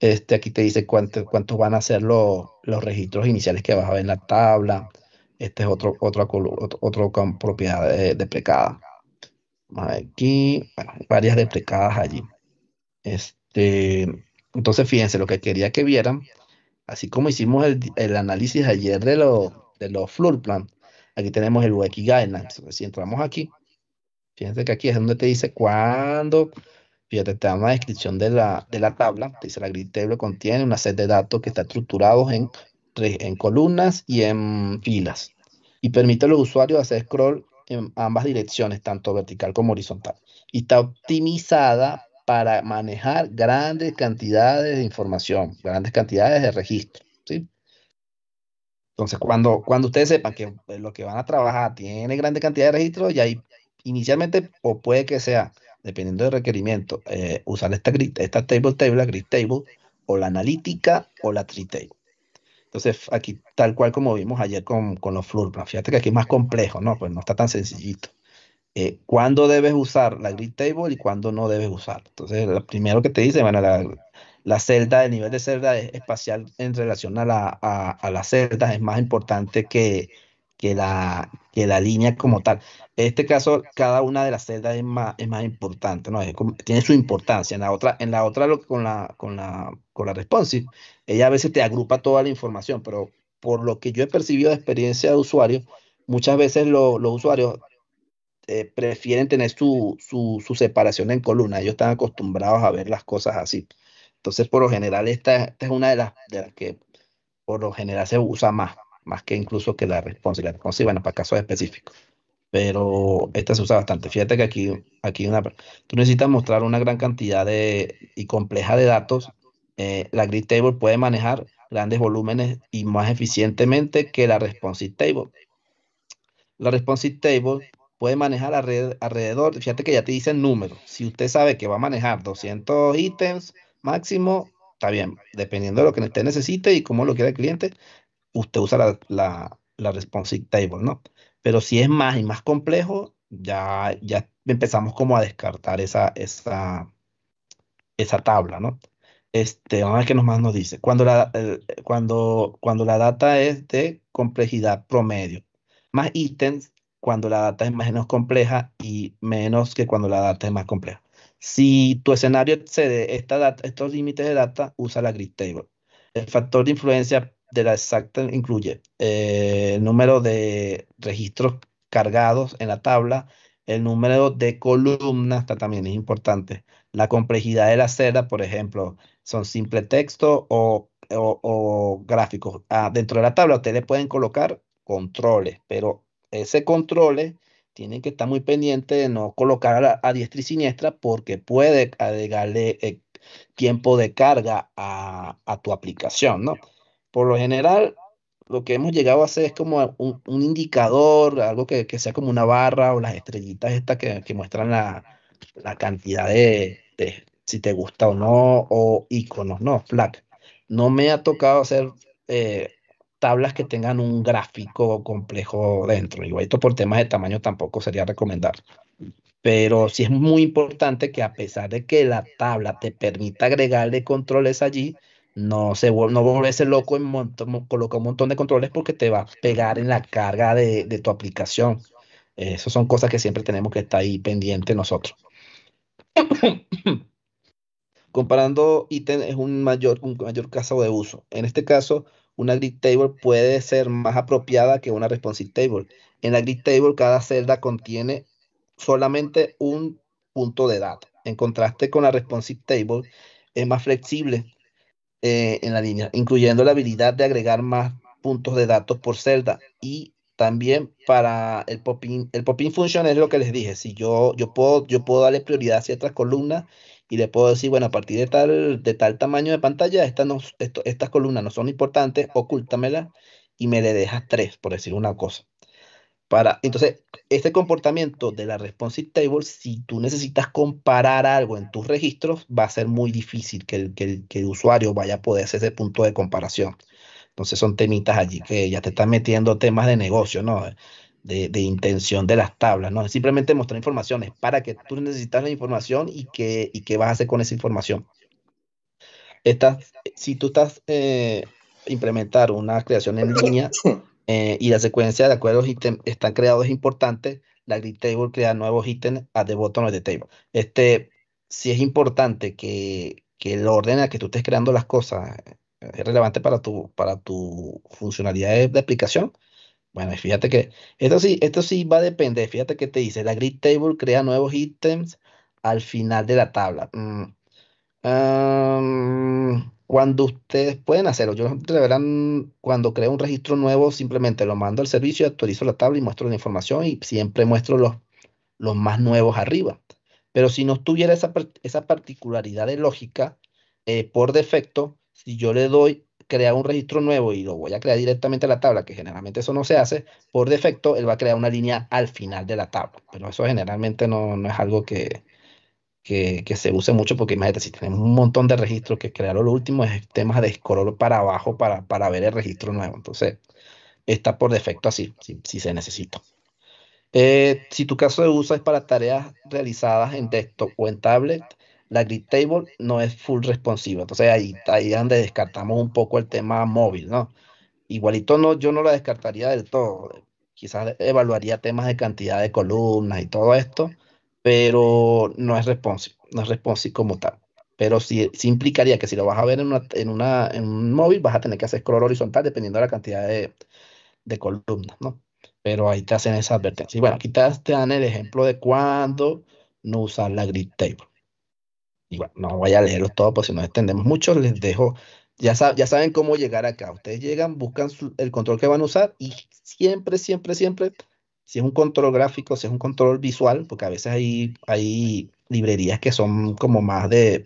Este, aquí te dice cuántos van a ser los registros iniciales que vas a ver en la tabla. Este es otro, otro, otro, propiedad de, deprecada. Aquí, varias deprecadas allí. Este, entonces, fíjense, lo que quería que vieran, así como hicimos el, el análisis ayer de, lo, de los floor plan, aquí tenemos el Wiki Guidelines. Si entramos aquí, fíjense que aquí es donde te dice cuándo Fíjate, te da una descripción de la, tabla. dice la grid table contiene una set de datos que está estructurados en, en columnas y en filas. Y permite a los usuarios hacer scroll en ambas direcciones, tanto vertical como horizontal. Y está optimizada para manejar grandes cantidades de información, grandes cantidades de registro. Entonces, cuando, cuando ustedes sepan que eh, lo que van a trabajar tiene grandes cantidades de registros, ya ahí inicialmente o puede que sea dependiendo del requerimiento, eh, usar esta, esta table table, la grid table, o la analítica o la tree table. Entonces, aquí, tal cual como vimos ayer con, con los floor plans, fíjate que aquí es más complejo, ¿no? Pues no está tan sencillito. Eh, ¿Cuándo debes usar la grid table y cuándo no debes usar? Entonces, lo primero que te dice, bueno, la, celda, el nivel de celda es espacial en relación a, la, a, a las celdas es más importante que, que la, la línea como tal. En este caso, cada una de las celdas es más, importante, ¿no? tiene su importancia. En la otra, en la otra con, la, con, la, responsive, ella a veces te agrupa toda la información, pero por lo que yo he percibido de experiencia de usuario, muchas veces los usuarios eh, prefieren tener su, separación en columna. Ellos están acostumbrados a ver las cosas así. Entonces, por lo general, esta, es una de las, de las que por lo general se usa más más que incluso que la responsive. La bueno, para casos específicos. Pero esta se usa bastante. Fíjate que aquí, aquí una, tú necesitas mostrar una gran cantidad de, y compleja de datos. Eh, la grid table puede manejar grandes volúmenes y más eficientemente que la responsive table. La responsive table puede manejar alrededor, fíjate que ya te dice el número. Si usted sabe que va a manejar 200 ítems máximo, está bien, dependiendo de lo que usted necesite y cómo lo quiera el cliente, usted usa la, la, responsive table, ¿no? Pero si es más y más complejo, ya, ya empezamos como a descartar esa, esa tabla, ¿no? Este, vamos a ver qué más nos dice. Cuando la, eh, cuando, cuando la data es de complejidad promedio, más ítems cuando la data es más menos compleja y menos que cuando la data es más compleja. Si tu escenario excede esta data, estos límites de data, usa la grid table. El factor de influencia de la exacta incluye eh, el número de registros cargados en la tabla, el número de columnas, también es importante, la complejidad de la celda, por ejemplo, son simple texto o, gráficos. Ah, dentro de la tabla ustedes pueden colocar controles, pero ese controles tienen que estar muy pendiente de no colocar a, diestra y siniestra porque puede agregarle eh, tiempo de carga a, a tu aplicación, ¿no? Por lo general, lo que hemos llegado a hacer es como un, indicador, algo que, sea como una barra o las estrellitas estas que, muestran la, cantidad de, si te gusta o no, o iconos, no, flag. No me ha tocado hacer eh, tablas que tengan un gráfico complejo dentro. esto por temas de tamaño tampoco sería recomendable. Pero sí es muy importante que a pesar de que la tabla te permita agregarle controles allí, no, se, no volverse loco en coloca un montón de controles porque te va a pegar en la carga de, tu aplicación. Esas son cosas que siempre tenemos que estar ahí pendiente nosotros. Comparando ítems es un mayor, un mayor caso de uso. En este caso, una grid table puede ser más apropiada que una responsive table. En la grid table, cada celda contiene solamente un punto de data. En contraste con la responsive table, es más flexible eh, en la línea, incluyendo la habilidad de agregar más puntos de datos por celda y también para el popin el popin function es lo que les dije si yo yo puedo yo puedo darle prioridad a ciertas columnas y le puedo decir bueno a partir de tal de tal tamaño de pantalla estas no, estas columnas no son importantes ocúltamela y me le dejas tres por decir una cosa para, entonces, este comportamiento de la responsive table, si tú necesitas comparar algo en tus registros, va a ser muy difícil que el, usuario vaya a poder hacer ese punto de comparación. Entonces son temitas allí que ya te están metiendo temas de negocio, ¿no? De, intención de las tablas, ¿no? Simplemente mostrar informaciones para que tú necesitas la información y qué que vas a hacer con esa información. Estás, si tú estás implementando eh, implementar una creación en línea, Eh, y la secuencia de acuerdo a los ítems están creados es importante. La grid table crea nuevos ítems a the bottom of the table. Este, si es importante que, que el orden en el que tú estés creando las cosas eh, es relevante para tu, para tu funcionalidad de, aplicación, bueno, fíjate que esto sí, esto sí va a depender. Fíjate que te dice, la grid table crea nuevos ítems al final de la tabla. Mm, cuando ustedes pueden hacerlo. Yo, de verdad, cuando creo un registro nuevo, simplemente lo mando al servicio, actualizo la tabla y muestro la información y siempre muestro los, los más nuevos arriba. Pero si no tuviera esa, esa particularidad de lógica, eh, por defecto, si yo le doy crear un registro nuevo y lo voy a crear directamente a la tabla, que generalmente eso no se hace, por defecto él va a crear una línea al final de la tabla, pero eso generalmente no es algo que, que, se use mucho porque imagínate, si tenemos un montón de registros que crearon lo último, es temas de scroll para abajo para, ver el registro nuevo. Entonces, está por defecto así, si, se necesita. Eh, si tu caso de uso es para tareas realizadas en desktop o en tablet, la grid table no es full responsiva. Entonces ahí, ahí es donde descartamos un poco el tema móvil, ¿no? Igualito no, yo no la descartaría del todo. Quizás evaluaría temas de cantidad de columnas y todo esto, pero no es responsive, no es responsive como tal. Pero sí, implicaría que si lo vas a ver en, una, un móvil, vas a tener que hacer scroll horizontal dependiendo de la cantidad de, columnas, ¿no? Pero ahí te hacen esa advertencia. Y bueno, aquí te, dan el ejemplo de cuándo no usar la grid table. Y bueno, no voy a leerlos todos pues, porque si nos extendemos mucho, les dejo ya, ya, saben cómo llegar acá. Ustedes llegan, buscan el control que van a usar y siempre, siempre, siempre si es un control gráfico, si es un control visual, porque a veces hay, hay librerías que son como más de,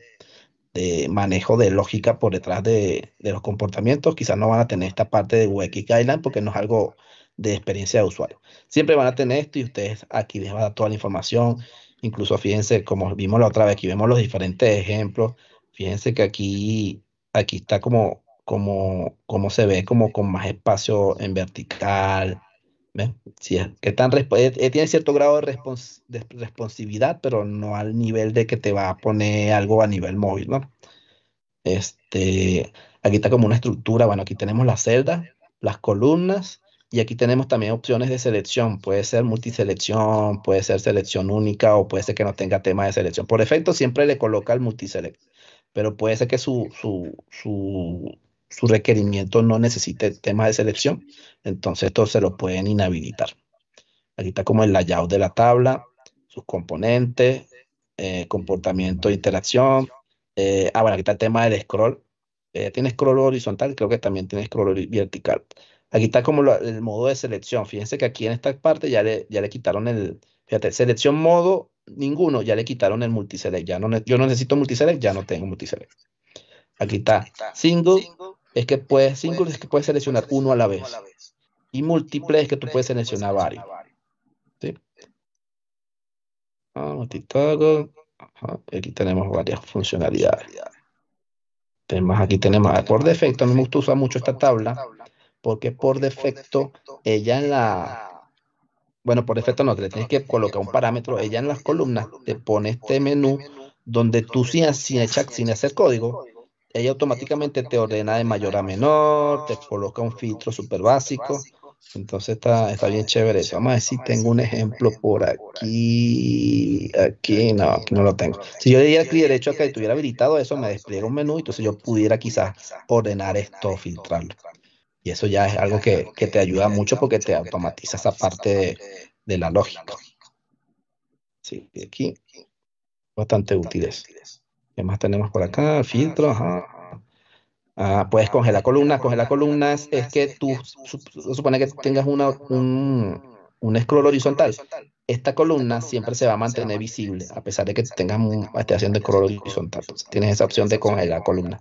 manejo de lógica por detrás de, los comportamientos, quizás no van a tener esta parte de UX Guideline porque no es algo de experiencia de usuario. Siempre van a tener esto y ustedes aquí les va a dar toda la información. Incluso fíjense, como vimos la otra vez, aquí vemos los diferentes ejemplos. Fíjense que aquí, aquí está como, como, como se ve, como con más espacio en vertical, que eh, eh, tiene cierto grado de, responsividad, pero no al nivel de que te va a poner algo a nivel móvil, ¿no? Este, aquí está como una estructura, bueno, aquí tenemos la celda, las columnas, y aquí tenemos también opciones de selección, puede ser multiselección, puede ser selección única o puede ser que no tenga tema de selección. Por efecto, siempre le coloca el multiselect, pero puede ser que su su requerimiento no necesite tema de selección, entonces esto se lo pueden inhabilitar. Aquí está como el layout de la tabla, sus componentes, eh, comportamiento de interacción. Eh, ah, bueno, aquí está el tema del scroll. Eh, tiene scroll horizontal, creo que también tiene scroll vertical. Aquí está como el modo de selección. Fíjense que aquí en esta parte ya le, ya le quitaron el, fíjate, selección modo ninguno, ya le quitaron el multiselect. Ya no, yo no necesito multiselect, ya no tengo multiselect. Aquí está single es que puedes, que puedes seleccionar uno a la vez. Y múltiple es que tú puedes seleccionar varios. Ah, aquí tenemos varias funcionalidades. Además, aquí tenemos, ah, por defecto, no me gusta usar mucho esta tabla, porque por defecto, ella en la, bueno, por defecto no, te tienes que colocar un parámetro, ella en las columnas te este pone este menú donde tú sin, sin, echar, sin hacer código, ella automáticamente te ordena de mayor a menor, te coloca un filtro súper básico. Entonces está, bien chévere eso. Vamos a ver si tengo un ejemplo por aquí. Aquí no, aquí no lo tengo. Si yo le diera clic derecho acá y tuviera habilitado eso, me despliega un menú, y entonces yo pudiera quizás ordenar esto, filtrarlo. Y eso ya es algo que, te ayuda mucho porque te automatiza esa parte de, la lógica. Sí, aquí bastante útiles. ¿Qué más tenemos por acá? Filtros. Ah. puedes ah, congelar columnas. Congelar columnas es que tú supone que tengas un, un scroll horizontal. Esta columna siempre se va a mantener visible, a pesar de que tengas una estación de scroll horizontal. Entonces, tienes esa opción de congelar columnas.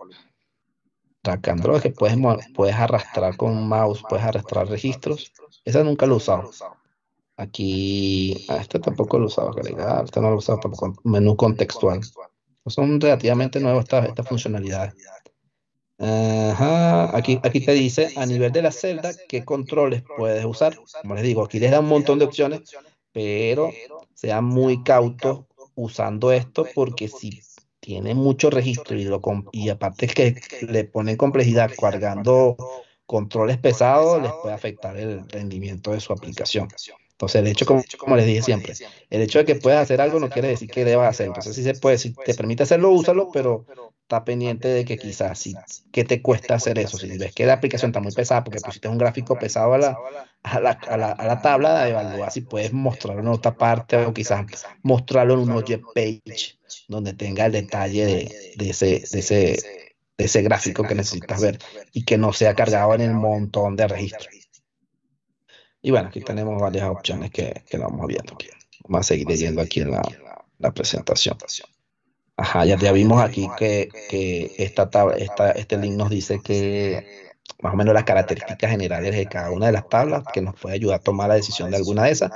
Track and que puedes, puedes arrastrar con mouse, puedes arrastrar registros. Esa nunca lo he usado. Aquí, ah, a tampoco lo he usado agregar, no lo he usado tampoco. Menú contextual son relativamente nuevas estas, estas funcionalidades. aquí, aquí te dice a nivel de la celda qué controles puedes usar. Como les digo, aquí les da un montón de opciones, pero sean muy cautos usando esto porque si tiene mucho registro y, aparte que le pone complejidad cargando controles pesados, les puede afectar el rendimiento de su aplicación. O sea, hecho, como, el hecho, como les dije siempre, el hecho de que puedas hacer algo no quiere decir que debas hacerlo. Entonces, si se puede, si te permite hacerlo, úsalo, pero está pendiente de que quizás, si, que te cuesta hacer eso. Si ves que la aplicación está muy pesada porque pusiste un gráfico pesado a la, a la, tabla, de si puedes mostrarlo en otra parte o quizás mostrarlo en un object page donde tenga el detalle de, ese, ese, de ese gráfico que necesitas ver y que no sea cargado en el montón de registros. Y bueno, aquí tenemos varias opciones que, que vamos viendo. Vamos a seguir leyendo aquí en la, presentación. Ajá, ya, ya vimos aquí que, esta tabla, esta, este, este link nos dice que más o menos las características generales de cada una de las tablas que nos puede ayudar a tomar la decisión de alguna de esas.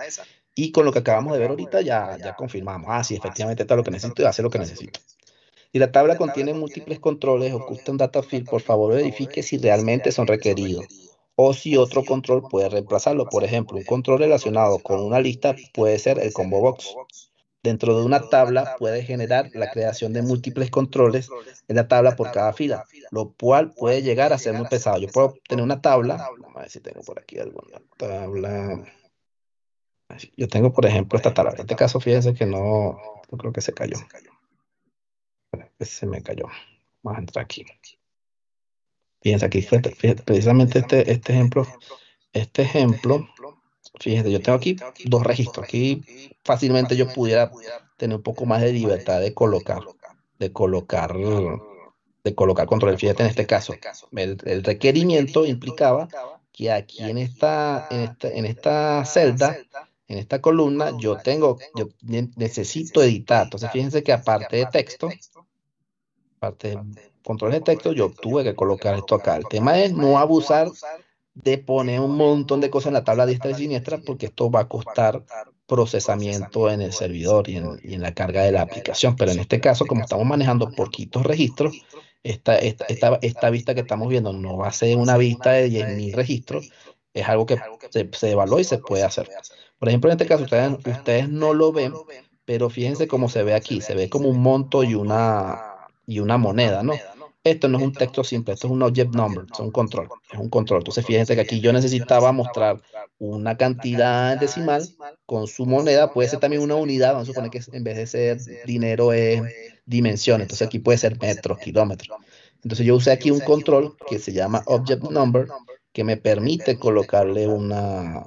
Y con lo que acabamos de ver ahorita ya, ya confirmamos, ah, sí, ah, efectivamente está lo que necesito y hace lo que necesito. Y la tabla contiene múltiples controles o custom data field, por favor verifique si realmente son requeridos o si otro control puede reemplazarlo. Por ejemplo, un control relacionado con una lista puede ser el combo box. Dentro de una tabla puede generar la creación de múltiples controles en la tabla por cada fila, lo cual puede llegar a ser muy pesado. Yo puedo tener una tabla, a ver si tengo por aquí alguna tabla. Yo tengo, por ejemplo, esta tabla. En este caso, fíjense que no, yo creo que se cayó. Este se me cayó. Vamos a entrar aquí. Fíjense aquí, precisamente este, este ejemplo, este ejemplo, fíjense, yo tengo aquí dos registros. Aquí fácilmente yo pudiera tener un poco más de libertad de colocar, de colocar, de colocar control. Fíjate en este caso, el, requerimiento implicaba que aquí en esta, en esta, en esta celda en esta columna yo tengo, yo necesito editar. Entonces fíjense que aparte de texto, aparte de control de texto, yo tuve que colocar esto acá. El tema es no abusar de poner un montón de cosas en la tabla de esta y siniestra porque esto va a costar procesamiento en el servidor y en, la carga de la aplicación. Pero en este caso, como estamos manejando poquitos registros, esta, esta, esta, vista que estamos viendo no va a ser una vista de 10.000 registros, es algo que se, se evaluó y se puede hacer. Por ejemplo, en este caso, ustedes, ustedes no lo ven, pero fíjense cómo se ve aquí, se ve como un monto y una, y una moneda, ¿no? Esto no es un texto simple, esto es un object number, es un control, es un control. Entonces fíjense que aquí yo necesitaba mostrar una cantidad decimal con su moneda, puede ser también una unidad, vamos a suponer que en vez de ser dinero es dimensión, entonces aquí puede ser metros, kilómetros. Entonces yo usé aquí un control que se llama object number, que me permite colocarle una,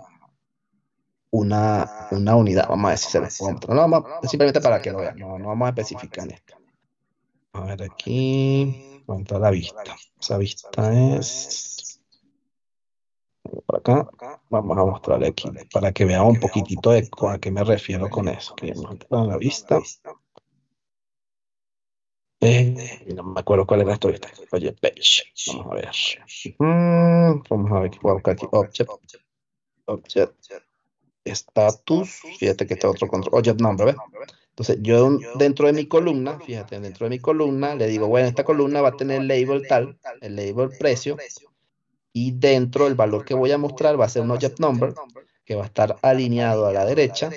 una, una unidad, vamos a decir se no, simplemente para que lo vean, no, no vamos a especificar esto. A ver aquí cuenta la vista. Esa vista es... Por acá vamos a mostrarle aquí para que vea un poquitito de a qué me refiero con eso. la vista. Eh, no me acuerdo cuál era esto. Oye, page. Vamos a ver. Mm, vamos a ver. a aquí. Object. Object. Status. Fíjate que está otro control. Object number. ¿ves? Entonces, yo dentro de mi columna, fíjate, dentro de mi columna, le digo, bueno, esta columna va a tener label tal, el label precio, y dentro el valor que voy a mostrar va a ser un object number, que va a estar alineado a la derecha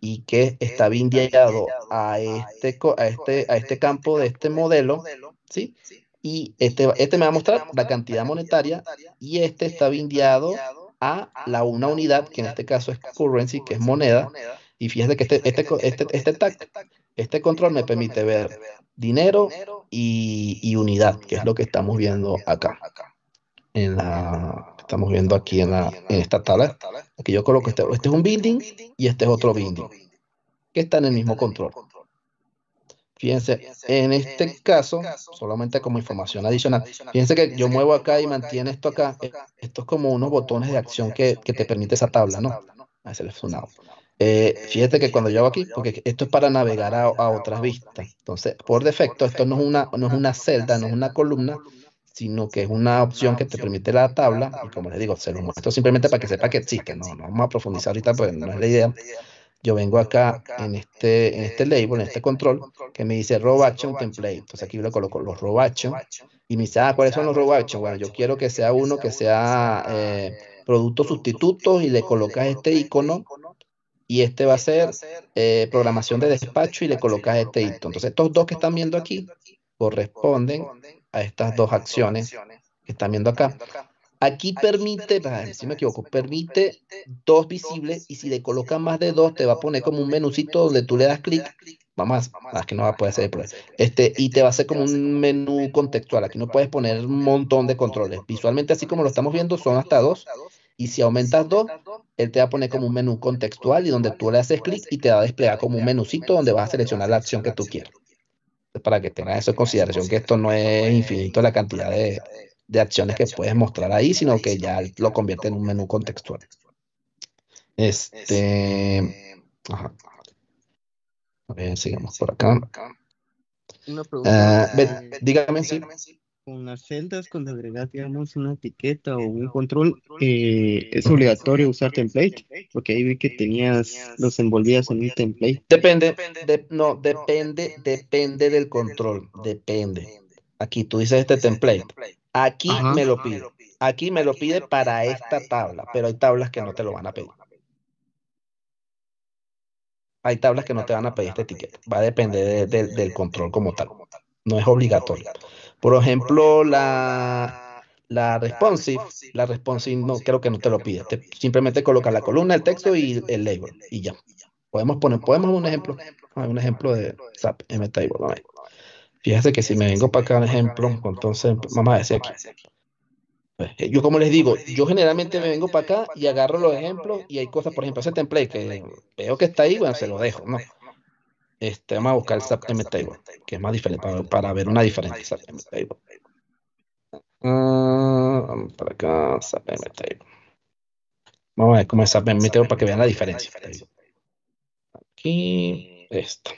y que está vindiado este este este, a este, este, a este campo de este modelo, ¿sí? Y este, este me va a mostrar la cantidad monetaria y este está vindiado a la una unidad, que en este caso es currency, que es moneda, y fíjense que este, este, este, este, control me permite ver dinero y, unidad, que es lo que estamos viendo acá. estamos viendo aquí en, la, en esta tabla. Aquí yo coloco este, este es un building y este es otro building, que está en el mismo control. Fíjense, en este caso, solamente como información adicional, fíjense que yo muevo acá y mantiene esto acá. Esto es como unos botones de acción que, te permite esa tabla, ¿no? A ser eh, eh, fíjate que cuando yo hago aquí, porque esto es para navegar a, otras vistas. Entonces, por defecto, esto no es, una, no es una celda, no es una columna, sino que es una opción que te permite la tabla. Y como les digo, eh, esto simplemente para que sepa que existe. No, no vamos a profundizar ahorita, porque pues, no es la idea. Yo vengo acá en este, en este, este label, en este, este control, que me dice robacho un template. Entonces aquí lo le coloco los row y me dice, ah, ¿cuáles ah, son los row Bueno, yo quiero que sea uno que sea eh, productos sustitutos y le colocas este icono y este va a este ser eh, eh, programación de despacho y le colocas este hito. Entonces, estos dos que están viendo aquí corresponden a estas dos acciones que están viendo acá. Aquí permite, si me equivoco, permite dos visibles y si le colocas más de dos te va a poner como un menucito donde tú le das clic. Vamos, más que no va a poder hacer el problema. Este, y te va a hacer como un menú contextual. Aquí no puedes poner un montón de controles. Visualmente, así como lo estamos viendo, son hasta dos. Y si aumentas dos, él te va a poner como un menú contextual y donde tú le haces clic y te va a desplegar como un menucito donde vas a seleccionar la acción que tú quieras. Para que tengas eso en consideración, que esto no es infinito la cantidad de, acciones que puedes mostrar ahí, sino que ya lo convierte en un menú contextual. Este. Ajá. A ver, sigamos por acá. Una pregunta. Ah, dígame, si con las celdas, cuando agregas, digamos, una etiqueta o un control, eh, eh, es obligatorio usar template, porque ahí vi que tenías, los envolvías en un template. Depende, no, depende, depende del control, depende. Aquí tú dices este, este template. Aquí me lo pide. Aquí me lo pide para esta tabla, pero hay tablas que no te lo van a pedir. Hay tablas que no te van a pedir esta etiqueta. Va a depender del control como tal. No es obligatorio. Por ejemplo, la, la responsive, la responsive no creo que no te lo pide. simplemente coloca la columna, el texto y el label y ya. Podemos poner, podemos un ejemplo, un ejemplo de SAP M table. Fíjate que si me vengo para acá un ejemplo, entonces vamos a decir aquí. Pues, eh, yo como les digo, yo generalmente me vengo para acá y agarro los ejemplos y hay cosas, por ejemplo, ese template que veo que está ahí, bueno, se lo dejo, ¿no? Este, vamos a buscar el SAP table, que es más diferente, para, ver una diferencia. Ah, vamos a ver cómo es table para que vean la diferencia. Aquí, esto.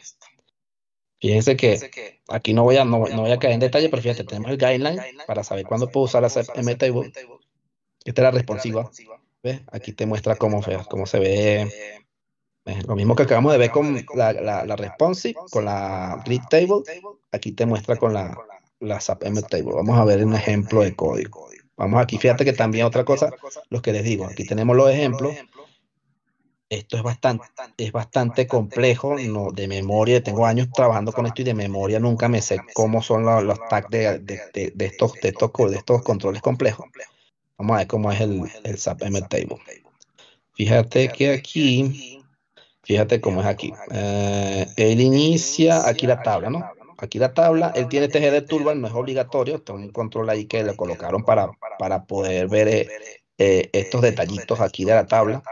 Fíjense que aquí no voy a, a caer en detalle, pero fíjate, tenemos el guideline para saber cuándo puedo usar la SAP table. Esta es la responsiva. Aquí te muestra cómo, cómo se ve pues, lo mismo que acabamos de ver con la, la, responsive, con la grid table, aquí te muestra con la, la SAP table. Vamos a ver un ejemplo de código. Vamos aquí, fíjate que también otra cosa, los que les digo, aquí tenemos los ejemplos. Esto es bastante, es bastante complejo, no, de memoria, tengo años trabajando con esto y de memoria nunca me sé cómo son los, tags de, estos, de, estos, de controles complejos. Vamos a ver cómo es el, el SAP table. Fíjate que aquí Fíjate cómo es aquí. Eh, él inicia aquí la tabla, ¿no? Aquí la tabla, él tiene TG de Turban, no este es obligatorio, está un control ahí que le colocaron para, para poder ver eh, eh, estos detallitos aquí de la tabla.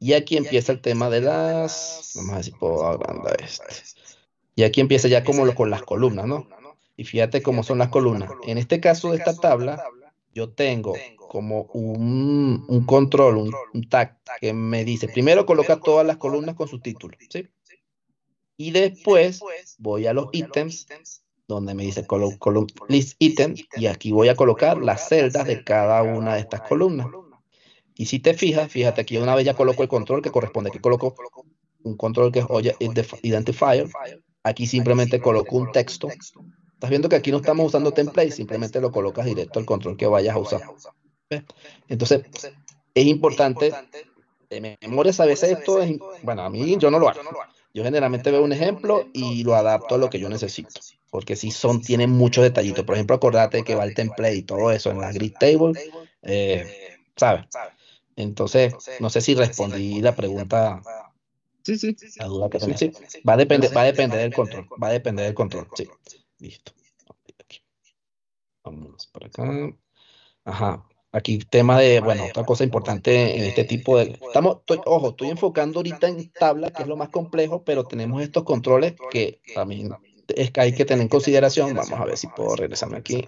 Y aquí empieza el tema de las. Vamos a ver si puedo agrandar este. Y aquí empieza ya como lo, con las columnas, ¿no? Y fíjate cómo son las columnas. En este caso de esta tabla, yo tengo como un, control, un, un tag, que me dice, primero coloca todas las columnas con su título, ¿sí? Y después voy a los ítems, donde me dice column, list item, y aquí voy a colocar las celdas de cada una de estas columnas. Y si te fijas, fíjate aquí una vez ya coloco el control que corresponde, aquí coloco un control que es identifier, aquí simplemente coloco un texto. Estás viendo que aquí no estamos usando template, simplemente lo colocas directo al control que vayas a usar. Entonces, es importante, de memorias a veces esto es, bueno, a mí yo no lo hago. Yo generalmente veo un ejemplo y lo adapto a lo que yo necesito, porque si son, tienen muchos detallitos. Por ejemplo, acordate que va el template y todo eso en la grid table, eh, ¿sabes? Entonces, no sé si respondí la pregunta. Sí, sí. Va a depender, va a depender del control. Va a depender del control. Sí. Listo. vamos para acá. Ajá. Aquí tema de, bueno, otra cosa importante en este, este tipo de... Estamos, ojo, estoy enfocando ahorita en tabla, que es lo más complejo, pero tenemos estos controles que también es que hay que tener en consideración. Vamos a ver si puedo regresarme aquí.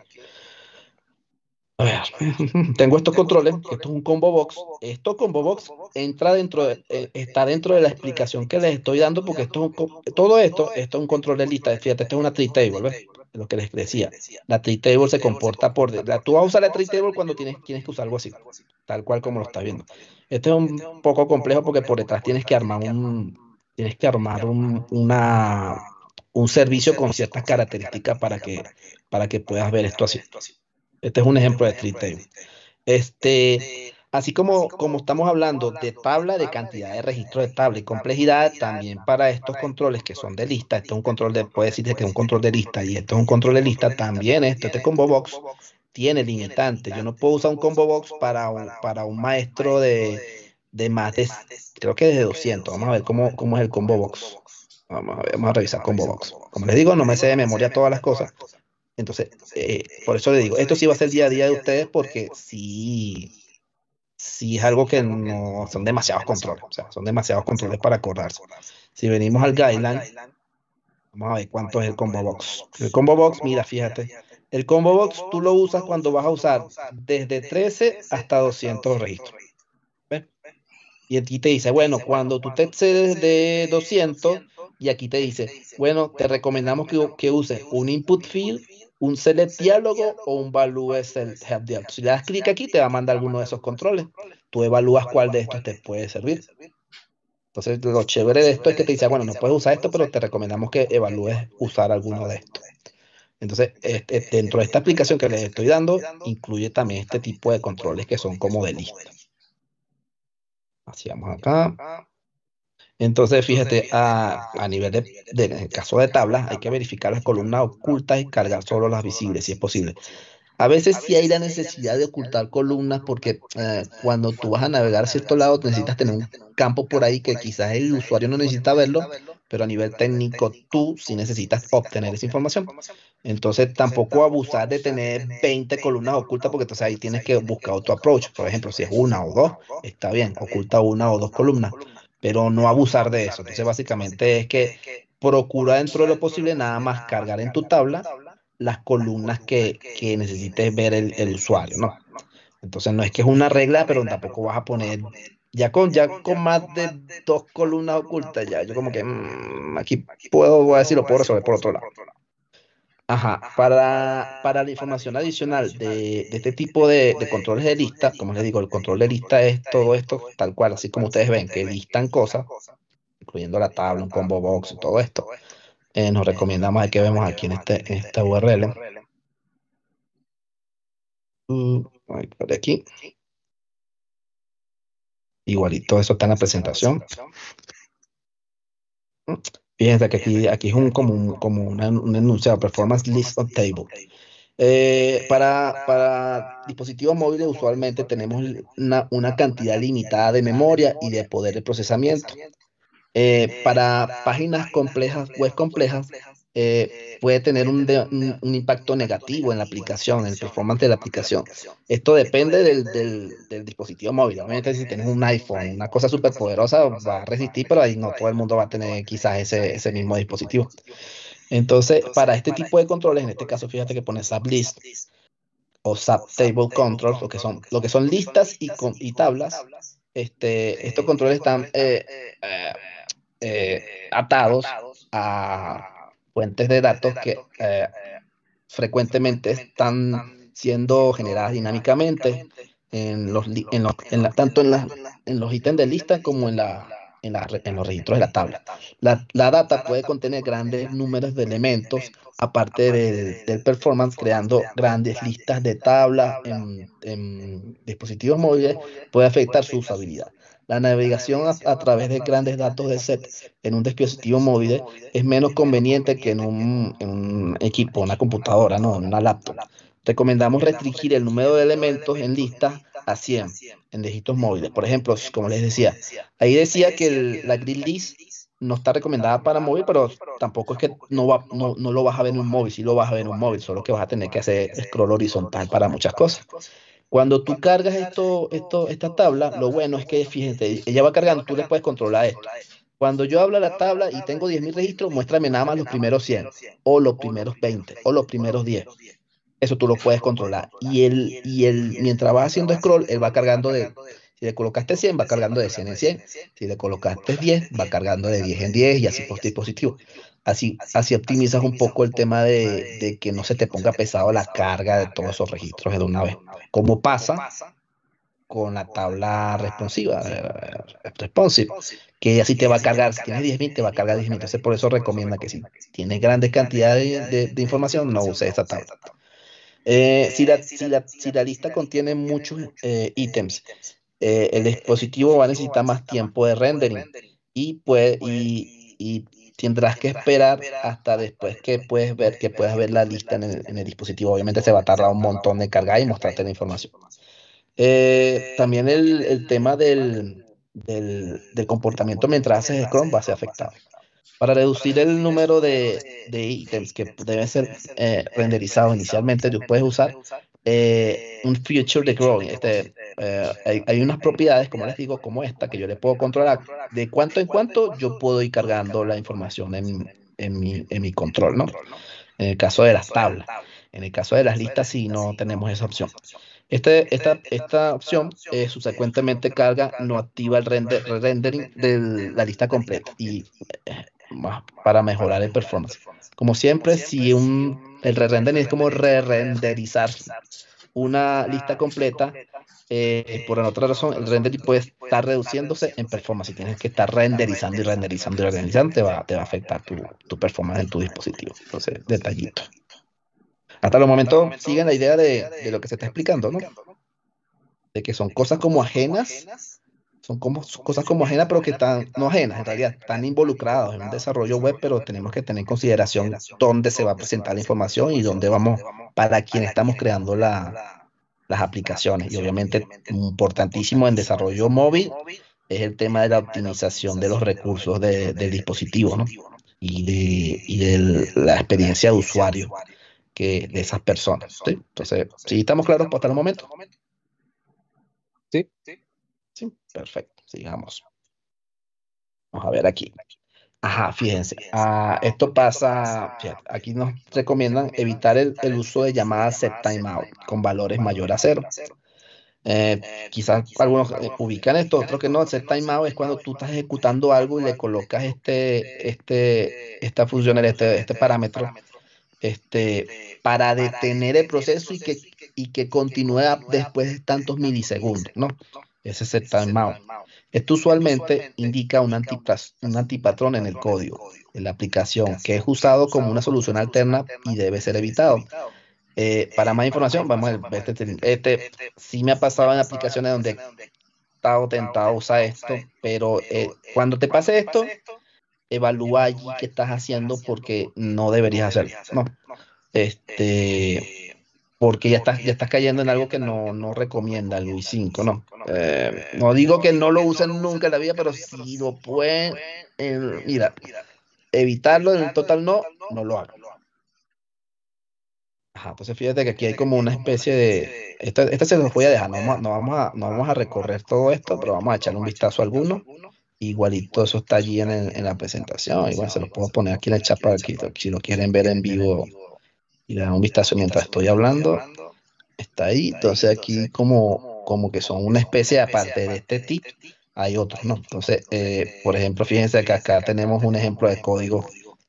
A ver, tengo estos controles, esto es un combo box. Esto combo box entra dentro eh, está dentro de la explicación que les estoy dando porque esto todo esto, esto es un control de lista. Fíjate, esto es una tree table, Lo que les decía. La tree table se comporta por... tú vas a usar la tree table cuando tienes, tienes que usar algo así, tal cual como lo estás viendo. Esto es un poco complejo porque por detrás tienes que armar un... Tienes que armar un, una, un servicio con ciertas características para que, para que puedas ver esto así. Este es un ejemplo de street Este, así como, como estamos hablando de tabla, de cantidad de registro de tabla y complejidad, también para estos controles que son de lista, este es un control de, puede decir que es un control de lista y esto es un control de lista, también este, este combo box tiene limitante. Yo no puedo usar un combo box para un, para un maestro de, de más de, creo que desde 200. Vamos a ver cómo, cómo es el combo box. Vamos a, vamos a revisar combo box. Como les digo, no me sé de memoria todas las cosas, entonces, eh, eh, por eso le digo, esto sí va a ser día a día de ustedes porque sí, sí es algo que no son demasiados controles, o sea, son demasiados controles para acordarse. Si venimos al guideline, vamos a ver cuánto es el combo box. El combo box, mira, fíjate, el combo box tú lo usas cuando vas a usar desde 13 hasta 200 registros. Y aquí te dice, bueno, cuando tú te excedes de 200, y aquí te dice, bueno, te recomendamos que, que uses un input field un select diálogo o un value select help diálogo. Si le das clic aquí, te va a mandar alguno de esos controles. Tú evalúas cuál de estos te puede servir. Entonces, lo chévere de esto es que te dice, bueno, no puedes usar esto, pero te recomendamos que evalúes usar alguno de estos. Entonces, este, este, dentro de esta aplicación que les estoy dando, incluye también este, este tipo de controles que son como de lista. Así vamos acá. Entonces, fíjate, a, nivel de, en el caso de tablas, hay que verificar las columnas ocultas y cargar solo las visibles, si es posible. A veces sí hay la necesidad de ocultar columnas porque eh, cuando tú vas a navegar a cierto lado necesitas tener un campo por ahí que quizás el usuario no necesita verlo, pero a nivel técnico tú sí necesitas obtener esa información. Entonces tampoco abusar de tener 20 columnas ocultas porque entonces ahí tienes que buscar otro approach. Por ejemplo, si es una o dos, está bien, oculta una o dos columnas pero no abusar de eso. Entonces, básicamente es que procura dentro de lo posible nada más cargar en tu tabla las columnas que, necesites ver el, usuario, ¿no? Entonces, no es que es una regla, pero tampoco vas a poner ya con, ya con más de dos columnas ocultas, ya yo como mm, que aquí puedo, voy a decir, lo puedo resolver por otro lado. Ajá, para, para la información adicional este de, este tipo de, controles de lista, como les digo, el control de lista es todo esto tal cual, así como ustedes ven, que listan cosas, incluyendo la tabla, un combo box y todo esto. Eh, eh, nos recomendamos que vemos aquí en, este, esta este URL. Uh, por aquí. Igualito, eso está en la presentación. Mm. Fíjense que aquí, es un, como, un, como una, un enunciado, Performance List of Table. Eh, para, eh, dispositivos móviles usualmente tenemos una, cantidad limitada de memoria y de poder de procesamiento. Eh, para páginas complejas, web complejas, eh, eh, puede tener un, impacto negativo en la aplicación, en el performance de la aplicación. Esto depende del, dispositivo móvil. Obviamente, si tienes un iPhone, una cosa súper poderosa, va a resistir, pero ahí no todo el mundo va a tener quizás ese, mismo dispositivo. Entonces, para este, este tipo de controles, en este caso, fíjate que pones sublist o subtable controls, lo que son, lo que son listas y, tablas. Este, este, estos controles están atados a fuentes de datos que eh, eh, frecuentemente están siendo generadas dinámicamente en los, en tanto en, en los ítems de lista como en, la, en, los registros de la tabla. La, data puede contener grandes números de elementos, aparte del performance, creando grandes listas de tablas en, en dispositivos móviles, puede afectar su usabilidad. La navegación a, través de grandes datos de set en un dispositivo móvil es menos conveniente que en un, en equipo, una computadora, no, en una laptop. Recomendamos restringir el número de elementos en listas a 100 en dígitos móviles. Por ejemplo, como les decía, ahí decía que la grid list no está recomendada para móvil, pero tampoco es que no, no, lo vas a ver en un móvil, sí lo vas a ver en un móvil, solo que vas a tener que hacer scroll horizontal para muchas cosas. Cuando tú cargas esto, esto, esta tabla, lo bueno es que, fíjate, ella va cargando, tú le puedes controlar esto. Cuando yo hablo a la tabla y tengo 10.000 registros, muéstrame nada más los primeros 100, o los primeros 20, o los primeros 10. Eso tú lo puedes controlar. Y él, y mientras va haciendo scroll, él va cargando de... Si le colocaste 100, va cargando de 100 en 100. Si le colocaste 10, va cargando de 10 en 10 y así por dispositivo. Así, así optimizas un poco el tema de, que no se te ponga pesado la carga de todos esos registros de una vez. Como pasa con la tabla responsiva, eh, responsive, que así te va a cargar, si tienes 10.000 te va a cargar 10.000, entonces por eso recomienda que si tienes grandes cantidades de, información, no uses esta tabla. Eh, eh, si, la, si, la, lista contiene muchos ítems, el dispositivo va a necesitar más tiempo de rendering y, puede, y, tendrás que esperar hasta después que puedes ver que puedas ver la lista en el, dispositivo. Obviamente se va a tardar un montón de cargar y mostrarte la información. Eh, eh, también el, tema del, comportamiento mientras haces Scrum va a ser afectado. Para reducir el número de, ítems que deben ser eh, renderizados inicialmente, tú puedes usar eh, un future de growing. Este, eh, hay, unas propiedades, como les digo, como esta, que yo le puedo controlar. De cuánto en cuánto yo puedo ir cargando la información en, mi, control, ¿no? En el caso de las tablas. En el caso de las listas, sí, no tenemos esa opción. Este, esta, esta opción eh, subsecuentemente carga, no activa el rendering de la lista completa. Y eh, para mejorar el performance. Como siempre, si un, el re-rendering es como re-renderizar una lista completa, eh, por otra razón, el render puede estar reduciéndose en performance. Si tienes que estar renderizando y renderizando y renderizando, te va, te va a afectar tu, performance en tu dispositivo. Entonces, detallito. Hasta el momento siguen la idea de, de lo que se está explicando, ¿no? De que son cosas como ajenas son como cosas como ajenas, pero que están, no ajenas en realidad, están involucrados en un desarrollo web, pero tenemos que tener en consideración dónde se va a presentar la información y dónde vamos, para quién estamos creando las aplicaciones. Y obviamente, importantísimo en desarrollo móvil es el tema de la optimización de los recursos de, del dispositivo, ¿no? Y de, y de la experiencia de usuario que de esas personas. Entonces, ¿sí estamos claros hasta el momento? Sí, sí. Perfecto, sigamos. Vamos a ver aquí. Ajá, fíjense. Ah, esto pasa, aquí nos recomiendan evitar el, uso de llamadas set timeout con valores mayor a cero. Eh, quizás algunos eh, ubican esto, otros que no. El set timeout es cuando tú estás ejecutando algo y le colocas este, este, esta función, este, este parámetro, este, para detener el proceso y que, y que continúe después de tantos milisegundos, ¿no? Ese es el timeout. Esto usualmente indica un, un antipatrón en el código, en la aplicación, que es usado como una solución alterna y debe ser evitado. Eh, eh, para más información, vamos a ver, este, este sí me ha pasado en aplicaciones donde he estado tentado a usar esto, pero eh, cuando te pase esto, evalúa allí qué estás haciendo porque no deberías hacerlo. Este, este porque ya estás, ya estás cayendo en algo que no, no recomienda Luis 5, ¿no? Eh, eh, no digo que no lo usen nunca en la vida, pero si lo pueden, eh, mira, evitarlo en total no, no lo hagan. Ajá, entonces fíjate que aquí hay como una especie de... Esta, se nos voy a dejar, no vamos, a, recorrer todo esto, pero vamos a echar un vistazo a alguno. Igualito eso está allí en, en la presentación, igual se lo puedo poner aquí en el chat para que si lo quieren ver en vivo y le un vistazo mientras estoy hablando. Está ahí, entonces aquí como, como que son una especie aparte de este, este tip, hay otros, ¿no? Entonces, eh, eh, por ejemplo, fíjense que acá tenemos un ejemplo de código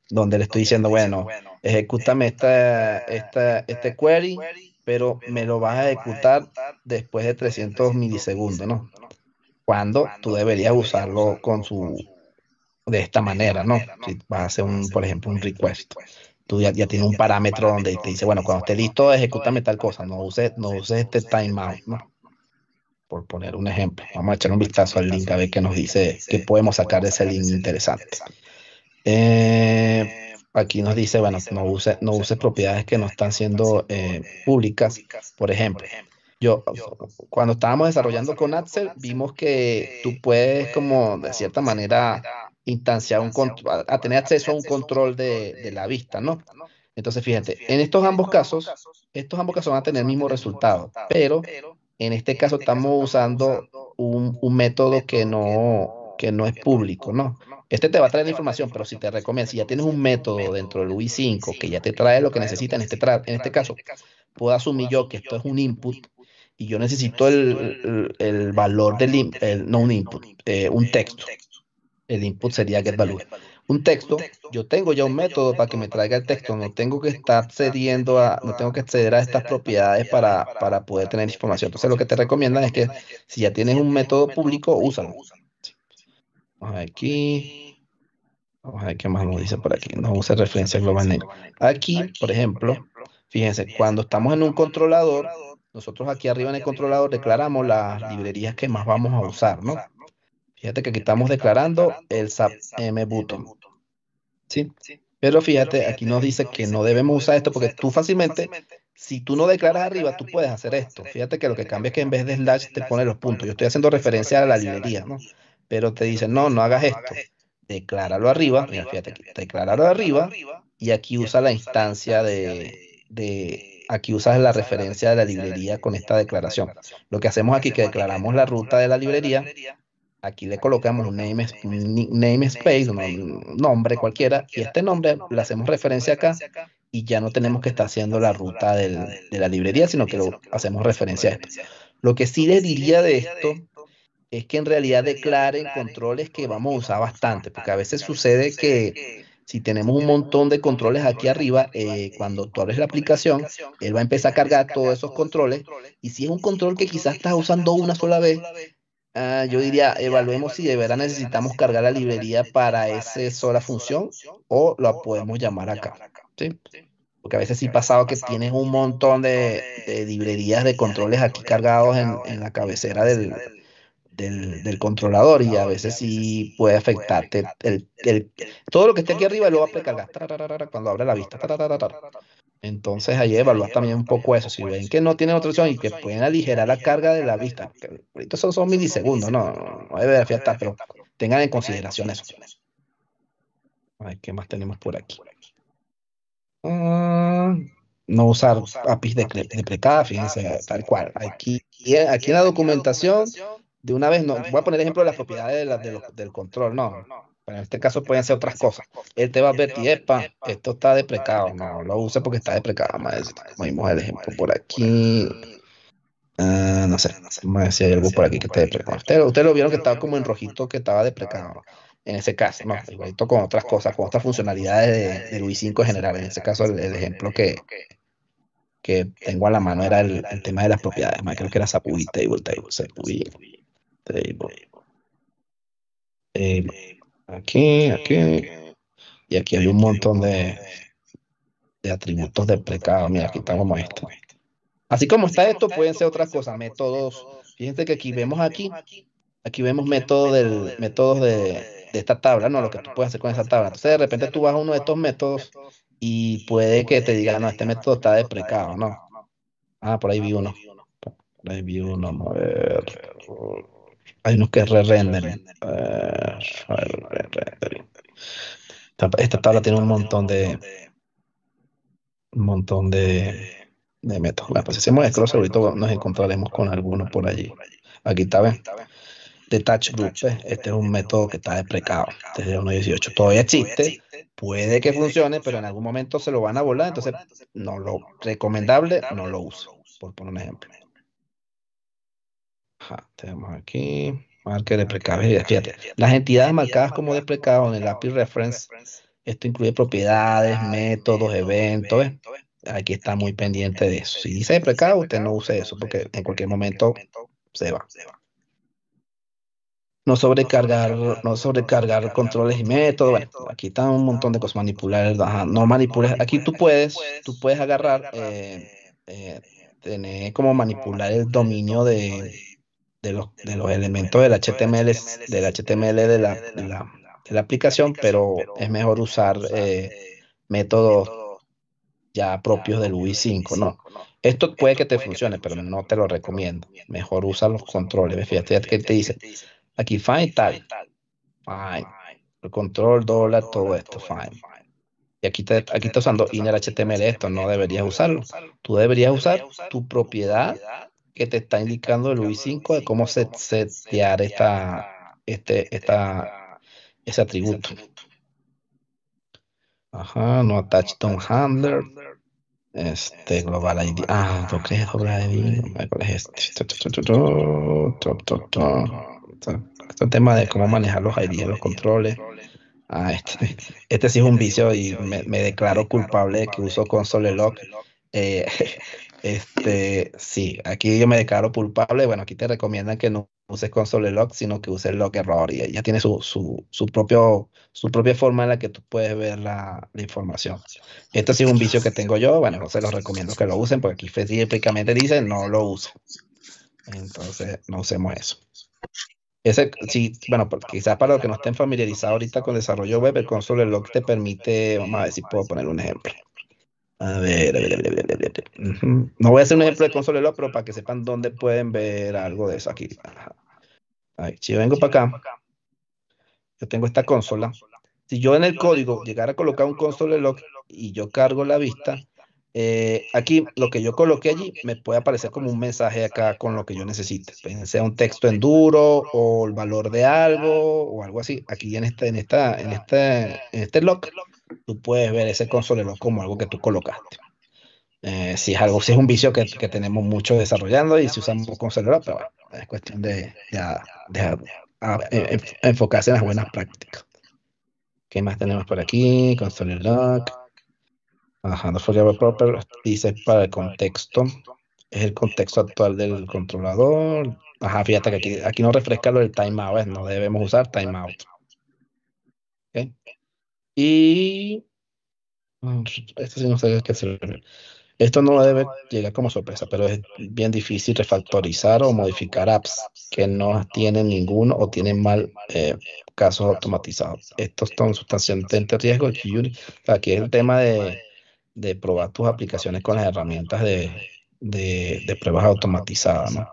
donde le estoy diciendo, bueno, ejecútame esta, esta, este, este query, pero me lo vas a ejecutar después de 300 milisegundos, ¿no? Cuando tú deberías usarlo con su, de esta manera, ¿no? Si vas a hacer un, por ejemplo, un request tú ya, tiene tienes un parámetro donde te dice, bueno, cuando esté listo, ejecútame tal cosa, no uses, no este timeout, ¿no? Por poner un ejemplo. Vamos a echar un vistazo al link a ver qué nos dice, qué podemos sacar de ese link interesante. Eh, aquí nos dice, bueno, no uses, no uses propiedades que no están siendo eh, públicas, por ejemplo. Yo, cuando estábamos desarrollando con Axel, vimos que tú puedes como de cierta manera instancia, un a, a, tener acceso a un control de, la vista, ¿no? Entonces, fíjate, en estos ambos casos, estos ambos casos van a tener el mismo resultado, pero en este, este caso estamos usando un, método que no, que no es público, ¿no? Este, este te va a traer la información, pero si te recomiendo, si ya tienes un método dentro del UI5 que ya te trae lo que necesita en este, en este, este caso, puedo asumir yo que esto es un input y yo necesito el, valor del, input, no un input, un texto el input sería get value. Un texto, yo tengo ya un método para que me traiga el texto, no tengo que estar accediendo a, no tengo que acceder a estas propiedades para, poder tener información. Entonces lo que te recomiendan es que si ya tienes un método público, úsalo. Vamos aquí. Vamos a ver qué más nos dice por aquí. No usa referencia global Aquí, por ejemplo, fíjense, cuando estamos en un controlador, nosotros aquí arriba en el controlador declaramos las librerías que más vamos a usar, ¿no? Fíjate que aquí estamos declarando el SAP M button. ¿Sí? Pero fíjate, aquí nos dice que no debemos usar esto porque tú fácilmente, si tú no declaras arriba, tú puedes hacer esto. Fíjate que lo que cambia es que en vez de slash te pone los puntos. Yo estoy haciendo referencia a la librería, ¿no? Pero te dice, no, no hagas esto. Decláralo arriba. Mira, fíjate aquí. Decláralo arriba y aquí usa la instancia de, de aquí usas la referencia de la librería con esta declaración. Lo que hacemos aquí es que declaramos la ruta de la librería, Aquí le colocamos un name, un nombre cualquiera, y este nombre le hacemos referencia acá y ya no tenemos que estar haciendo la ruta de la librería, sino que lo hacemos referencia a esto. Lo que sí le diría de esto es que en realidad declaren controles que vamos a usar bastante, porque a veces sucede que si tenemos un montón de controles aquí arriba, eh, cuando tú abres la aplicación, él va a empezar a cargar todos esos controles. Y si es un control que quizás estás usando una sola vez, Ah, ah, yo diría, evaluemos si de verdad necesitamos cargar la librería para esa sola función o la podemos llamar acá. Porque a veces sí pasado que tienes un montón de, librerías de controles aquí cargados en, la cabecera del, controlador y a veces sí puede afectarte. El, todo lo que esté aquí arriba lo va a precargar cuando abra la vista. Entonces ahí evalúa también un poco eso. Si ven que no tienen otra opción y que pueden aligerar la carga de la vista, porque son, son milisegundos, no, no debe pero tengan en consideración eso. ¿qué más tenemos por aquí? Ah, no usar APIs de de fíjense, tal cual. Aquí, aquí en la documentación, de una vez, no, voy a poner ejemplo de las propiedades del control, no. Pero en este caso pueden ser otras cosas. Él te va a y epa, esto está deprecado, no lo use porque está deprecado. Vamos el ejemplo por aquí. Ah, ah, no sé, vamos a si hay algo por aquí que está deprecado. Ustedes, lo vieron que estaba como en rojito que estaba deprecado en ese caso, igualito con otras cosas, con otras funcionalidades de, de 5 en general. En ese caso, el, ejemplo que, que, tengo a la mano era el, tema de las propiedades, más creo que era SAPUI Table Table, SAPUI Table. table aquí, aquí. Y aquí hay un montón de, de atributos de precado. Mira, aquí estamos esto. Así como está esto, pueden ser otras cosas, métodos. Fíjense que aquí vemos aquí, aquí vemos métodos del, métodos de, esta tabla, ¿no? Lo que tú puedes hacer con esa tabla. Entonces, de repente tú vas a uno de estos métodos y puede que te digan, no, este, este método está de precado, ¿no? Ah, por ahí ah, vi uno. Por ahí vi uno, a ver. Hay unos que re Esta, tabla tiene un montón de. Un montón de. De métodos. pues hacemos ahorita nos encontraremos con algunos por allí. Aquí está, ven. Detach Group. Este es un método que está deprecado desde este 1.18. Este Todavía existe. Puede que funcione, pero en algún momento se lo van a volar. Entonces, no lo recomendable, no lo uso, por poner un ejemplo tenemos aquí. Marca de Fíjate, las entidades marcadas como precado en el API Reference, esto incluye propiedades, métodos, eventos. Aquí está muy pendiente de eso. Si dice precado, usted no use eso porque en cualquier momento se va. No sobrecargar, no sobrecargar controles y métodos. aquí está un montón de cosas. Manipular, no manipules. Aquí tú puedes, tú puedes agarrar, eh, eh, eh, tener como manipular el dominio de de los, de los elementos del HTML, del HTML de la, de la, aplicación, pero es mejor usar eh, eh, métodos ya propios del UI 5, ¿no? Esto puede que te funcione, pero no te lo recomiendo. Mejor usa los controles. Fíjate que te dice aquí fine tal, fine, el control dólar, todo esto, fine. Y aquí, aquí está usando inner HTML esto, no deberías usarlo. Tú deberías usar tu propiedad que te está indicando el ui 5 de cómo setear esta, este, este esta, ese atributo. Ajá, no attach to handler. Este, este global ID. Ah, ¿tú crees doble ID? ¿Cuál es este? Este tema de cómo manejar los IDs, los controles. Ah, ah este, este, este sí es un vicio y me, declaro culpable de que uso console lock Eh, Este, sí, aquí yo me declaro culpable. Bueno, aquí te recomiendan que no uses console log, sino que uses log error. Y ya tiene su, su, su, propio, su propia forma en la que tú puedes ver la, información. Esto ha un vicio que tengo yo. Bueno, no se los recomiendo que lo usen, porque aquí específicamente dice no lo usen. Entonces, no usemos eso. Ese, sí, bueno, quizás para los que no estén familiarizados ahorita con desarrollo web, el console log te permite, vamos a ver si puedo poner un ejemplo. A ver, a ver, a ver, a ver, No voy a hacer un ejemplo de console log, pero para que sepan dónde pueden ver algo de eso aquí. si vengo para acá, yo tengo esta consola. Si yo en el código llegara a colocar un console log y yo cargo la vista, eh, eh, aquí lo que yo coloqué allí me puede aparecer como un mensaje acá con lo que yo necesite, sea un texto en duro o el valor de algo o algo así. Aquí en este en esta, en este en este log tú puedes ver ese lock como algo que tú colocaste. Eh, si es algo, si es un vicio que, tenemos muchos desarrollando y si usamos consolero, pero bueno, es cuestión de, eh, em, enfocarse en las buenas prácticas. ¿Qué más tenemos por aquí? Console lock. Ajá, no forever proper dice para el contexto. Es el contexto actual del controlador. Ajá, fíjate que aquí, no refresca lo del timeout, no debemos usar timeout. Y. Esto no debe llegar como sorpresa, pero es bien difícil refactorizar o modificar apps que no tienen ninguno o tienen mal eh, casos automatizados. Estos son sustancialmente riesgo. Aquí es el tema de, probar tus aplicaciones con las herramientas de, de pruebas automatizadas, ¿no?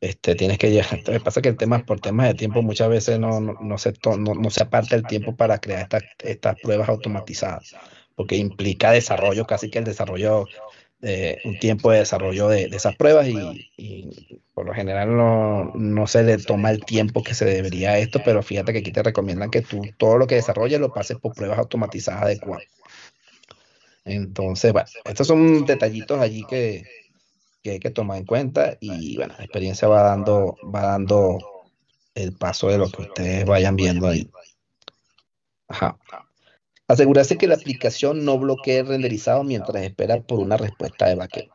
Este, tienes que llegar. Entonces, pasa que el tema, por temas de tiempo, muchas veces no, no, se, to, no, se aparta el tiempo para crear estas pruebas automatizadas, porque implica desarrollo, casi que el desarrollo, eh, un tiempo de desarrollo de, esas pruebas y, por lo general no, no se le toma el tiempo que se debería a esto, pero fíjate que aquí te recomiendan que tú todo lo que desarrolles lo pases por pruebas automatizadas adecuadas. Entonces, bueno, estos son detallitos allí que, que hay que tomar en cuenta y bueno, la experiencia va dando, va dando el paso de lo que ustedes vayan viendo ahí. Ajá. Asegurarse que la aplicación no bloquee el renderizado mientras espera por una respuesta de backend.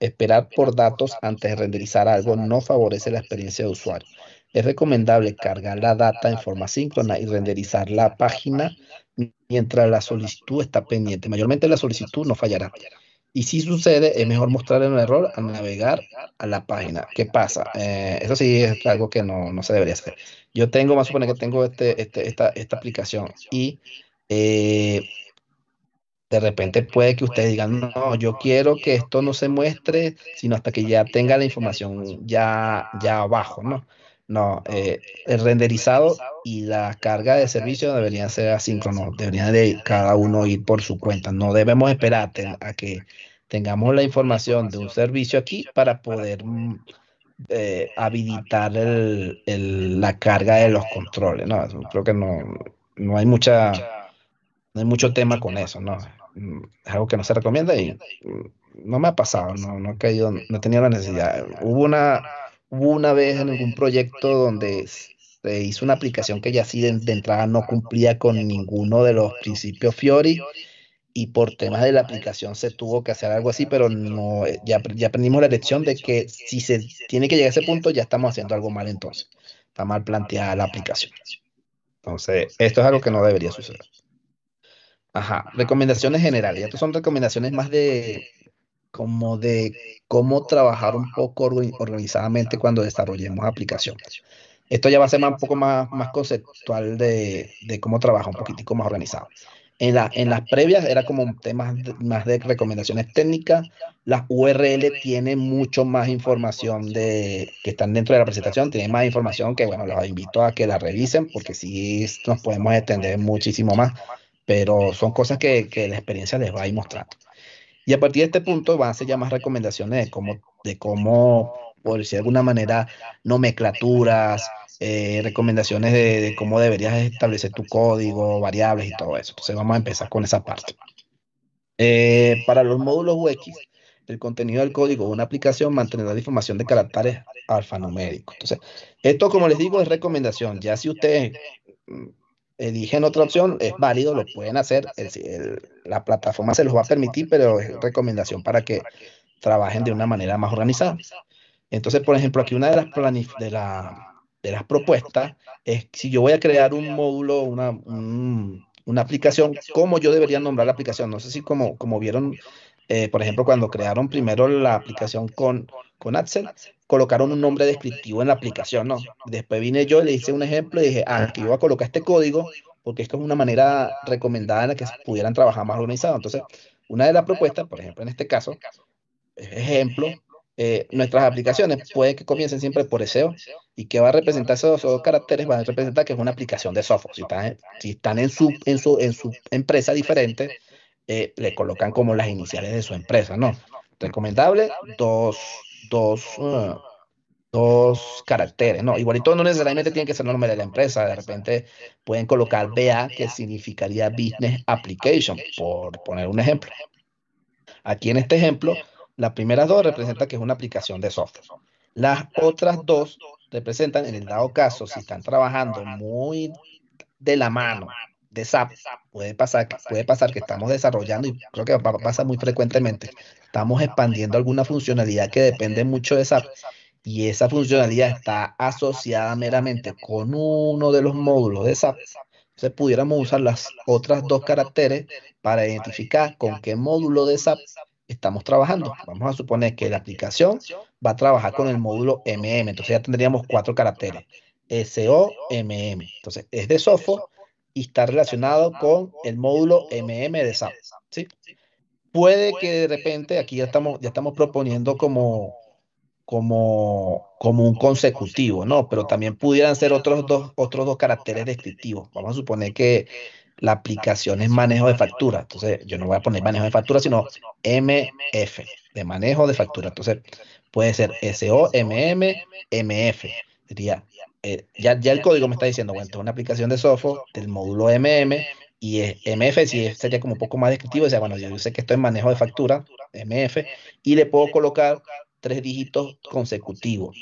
Esperar por datos antes de renderizar algo no favorece la experiencia de usuario. Es recomendable cargar la data en forma síncrona y renderizar la página mientras la solicitud está pendiente. Mayormente la solicitud no fallará. Y si sucede, es mejor mostrar un error al navegar a la página. ¿Qué pasa? Eh, eso sí es algo que no, se debería hacer. Yo tengo, más suponer que tengo este, este, esta, aplicación y eh, de repente puede que ustedes digan, no, yo quiero que esto no se muestre, sino hasta que ya tenga la información ya, ya abajo, ¿no? No, eh, eh el renderizado y la carga de servicio deberían ser asíncronos, deberían de cada uno ir por su cuenta. No debemos esperar a que tengamos la información de un servicio aquí para poder mm, eh, habilitar la carga de los controles. No, creo que no, no hay mucha, no hay mucho tema con eso, ¿no? Mm, es algo que no se recomienda y mm, no me ha pasado, no, no he caído, no he tenido la necesidad. Hubo una Hubo una vez en algún proyecto donde se hizo una aplicación que ya así de, entrada no cumplía con ninguno de los principios Fiori y por temas de la aplicación se tuvo que hacer algo así, pero no eh, ya, ya aprendimos la lección de que si se tiene que llegar a ese punto ya estamos haciendo algo mal entonces. Está mal planteada la aplicación. Entonces, esto es algo que no debería suceder. Ajá, recomendaciones generales. Estas son recomendaciones más de, como de cómo trabajar un poco organizadamente cuando desarrollemos aplicaciones. Esto ya va a ser un poco más, más conceptual de, de cómo trabaja un poquitico más organizado. En, la, en, las previas era como un temas más de recomendaciones técnicas. Las URL tienen mucho más información de que están dentro de la presentación, tienen más información que, bueno, los invito a que la revisen porque sí nos podemos extender muchísimo más, pero son cosas que, que la experiencia les va a ir mostrando. Y a partir de este punto van a ser ya más recomendaciones de cómo, de cómo por si de alguna manera, nomenclaturas, eh, recomendaciones de, cómo deberías establecer tu código, variables y todo eso. Entonces vamos a empezar con esa parte. Eh, para los módulos UX, el contenido del código de una aplicación mantendrá la información de caracteres alfanuméricos. Entonces, esto como les digo es recomendación. Ya si usted eligen otra opción, es válido, lo pueden hacer, la plataforma se los va a permitir, pero es recomendación para que trabajen de una manera más organizada. Entonces, por ejemplo, aquí una de las, de de las propuestas es si yo voy a crear un módulo, una, una aplicación, ¿cómo yo debería nombrar la aplicación? No sé si como, como vieron, eh, por ejemplo, cuando crearon primero la aplicación con, con colocaron un nombre descriptivo en la aplicación, ¿no? Después vine yo, le hice un ejemplo y dije, ah, aquí voy a colocar este código porque esto es una manera recomendada en la que se pudieran trabajar más organizado. Entonces, una de las propuestas, por ejemplo, en este caso, ejemplo, eh, nuestras aplicaciones puede que comiencen siempre por SEO y que va a representar esos dos caracteres, va a representar que es una aplicación de software. Si están, en, su, empresa diferente, eh, le colocan como las iniciales de su empresa, ¿no? Recomendable, dos Ah, dos, caracteres, ¿no? Igualito no necesariamente tiene que ser nombre de la empresa, de repente pueden colocar BA, que significaría Business Application, por poner un ejemplo. Aquí en este ejemplo, las primeras dos representan que es una aplicación de software. Las otras dos representan, en el dado caso, si están trabajando muy de la mano de SAP, puede pasar, puede pasar que estamos desarrollando, y creo que pasa muy frecuentemente, estamos expandiendo alguna funcionalidad que depende mucho de SAP y esa funcionalidad está asociada meramente con uno de los módulos de SAP, entonces pudiéramos usar las otras dos caracteres para identificar con qué módulo de SAP estamos trabajando. Vamos a suponer que la aplicación va a trabajar con el módulo MM, entonces ya tendríamos cuatro caracteres, SOMM. Entonces es de Sofo y está relacionado con el módulo MM de SAP. ¿sí? puede que de repente aquí ya estamos, ya estamos proponiendo como, como, como un consecutivo, ¿no? Pero también pudieran ser otros dos, otros dos caracteres descriptivos. Vamos a suponer que la aplicación es manejo de factura. Entonces, yo no voy a poner manejo de factura, sino MF, de manejo de factura. Entonces, puede ser SOMM, MF. Eh, ya, ya el código me está diciendo, bueno, es una aplicación de software del módulo MM, y MF, si sería como un poco más descriptivo, o bueno, yo sé que estoy en manejo de factura, MF, y le puedo colocar tres dígitos consecutivos,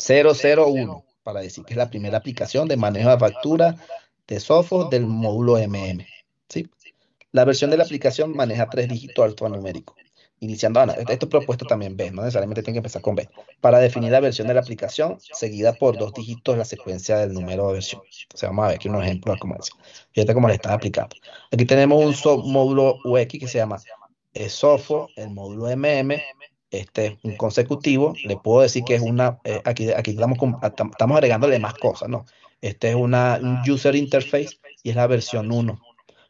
001, para decir que es la primera aplicación de manejo de factura de software del módulo MM. ¿sí? La versión de la aplicación maneja tres dígitos alfanuméricos iniciando Esto es propuesto también B, no necesariamente tiene que empezar con B, para definir la versión de la aplicación seguida por dos dígitos la secuencia del número de versión. vamos a ver aquí unos ejemplos como Fíjate cómo le está aplicando. Aquí tenemos un módulo UX que se llama ESOFO el módulo MM, este es un consecutivo. Le puedo decir que es eh, una, aquí, aquí estamos, agregándole más cosas, ¿no? Este es una este user interface y es la versión 1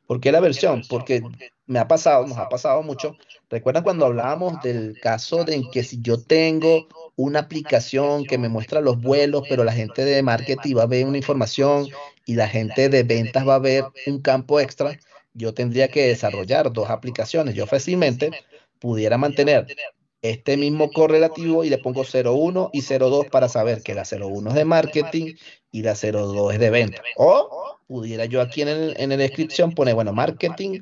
¿Por qué la versión? Porque me ha pasado, nos ha pasado mucho. ¿Recuerdan cuando hablábamos del caso de que si yo tengo una aplicación que me muestra los vuelos, pero la gente de marketing va a ver una información y la gente de ventas va a ver un campo extra? Yo tendría que desarrollar dos aplicaciones. Yo fácilmente pudiera mantener este, este mismo correlativo y le pongo 01 y 02 para saber que la 01 es de marketing y la 02 es de venta. O pudiera yo aquí en, en la descripción poner, bueno, marketing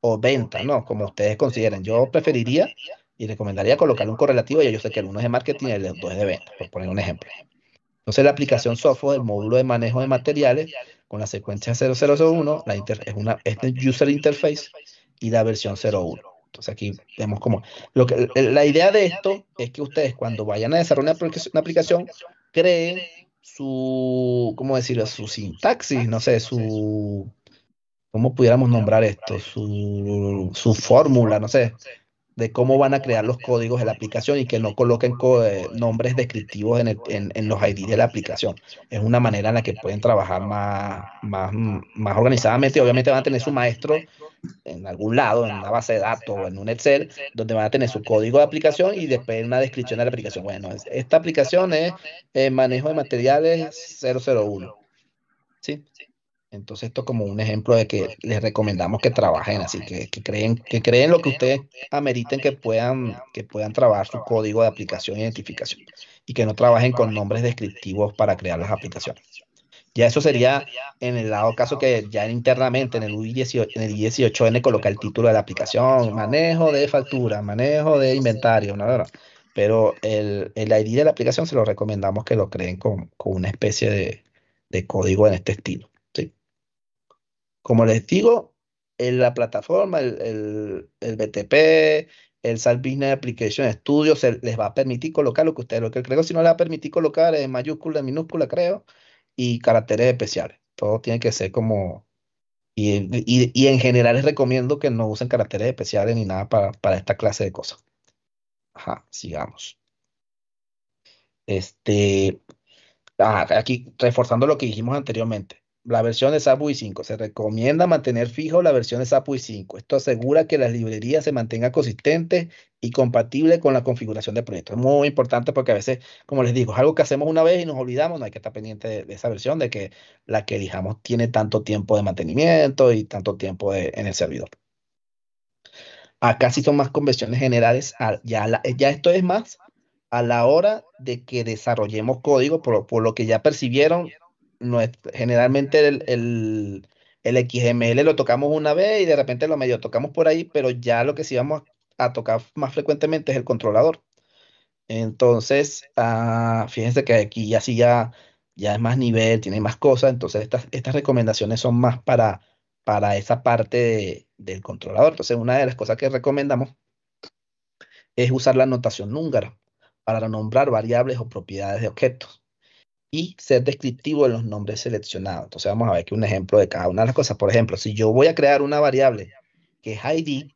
o venta, ¿no? Como ustedes consideren. Yo preferiría y recomendaría colocar un correlativo, ya yo sé que el uno es de marketing y el 2 es de venta, por poner un ejemplo. Entonces la aplicación software el módulo de manejo de materiales con la secuencia 0001, la inter es una user interface y la versión 01. Entonces aquí vemos como lo que la idea de esto es que ustedes cuando vayan a desarrollar una aplicación creen su, ¿cómo decirlo? Su sintaxis, no sé, su, ¿cómo pudiéramos nombrar esto? Su, su fórmula, no sé, de cómo van a crear los códigos de la aplicación y que no coloquen eh, nombres descriptivos en, los ID de la aplicación. Es una manera en la que pueden trabajar más, más, más organizadamente. Obviamente van a tener su maestro en algún lado, en una base de datos o en un Excel, donde van a tener su código de aplicación y después una descripción de la aplicación. Bueno, esta aplicación es eh, manejo de materiales 001. ¿Sí? Entonces esto como un ejemplo de que les recomendamos que trabajen, así que, creen que creen lo que ustedes ameriten que puedan que puedan trabajar su código de aplicación e identificación y que no trabajen con nombres descriptivos para crear las aplicaciones. Ya eso sería en el lado caso que ya internamente en el U18, el 18N coloca el título de la aplicación, manejo de factura, manejo de inventario, nada, Pero el, el, ID de la aplicación se lo recomendamos que lo creen con, una especie de código en este estilo. Como les digo, en la plataforma, el, BTP, el Salt Business Application Studio, se les va a permitir colocar lo que ustedes, lo que creo, si no les va a permitir colocar en mayúscula, minúscula, creo, y caracteres especiales. Todo tiene que ser como... Y, en general les recomiendo que no usen caracteres especiales ni nada para, esta clase de cosas. Ajá, sigamos. Este, ah, aquí reforzando lo que dijimos anteriormente la versión de SAPUI 5. Se recomienda mantener fijo la versión de SAPUI 5. Esto asegura que la librería se mantenga consistente y compatible con la configuración del proyecto. Es muy importante porque a veces, como les digo, es algo que hacemos una vez y nos olvidamos. No hay que estar pendiente de, esa versión, de que la que elijamos tiene tanto tiempo de mantenimiento y tanto tiempo en el servidor. Acá sí son más convenciones generales. Ya, esto es más a la hora de que desarrollemos código, por lo que ya percibieron generalmente el, XML lo tocamos una vez y de repente lo medio tocamos por ahí, pero ya lo que sí vamos a, tocar más frecuentemente es el controlador. Entonces, ah, fíjense que aquí ya sí ya, ya es más nivel, tiene más cosas, entonces estas, recomendaciones son más para, para esa parte del controlador. Entonces, una de las cosas que recomendamos es usar la notación húngara para nombrar variables o propiedades de objetos y ser descriptivo de los nombres seleccionados. Entonces vamos a ver que un ejemplo de cada una de las cosas. Por ejemplo, si yo voy a crear una variable que es ID,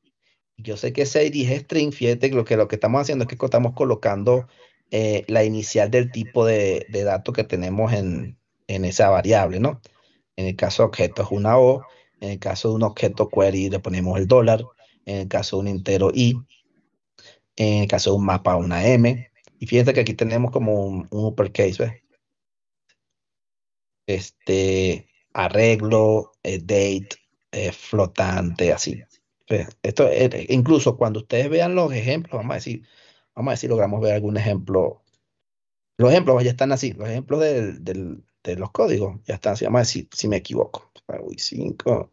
yo sé que ese ID es string, fíjate que lo que, lo que estamos haciendo es que estamos colocando eh, la inicial del tipo de, de dato que tenemos en, esa variable, ¿no? En el caso de objeto es una O, en el caso de un objeto query le ponemos el dólar, en el caso de un entero I, en el caso de un mapa una M, y fíjate que aquí tenemos como un, un uppercase, ¿ves? este, arreglo, eh, date, eh, flotante, así. Esto, eh, incluso cuando ustedes vean los ejemplos, vamos a decir, vamos a decir, logramos ver algún ejemplo. Los ejemplos ya están así, los ejemplos del, de los códigos ya están así, vamos a decir, si me equivoco. 5,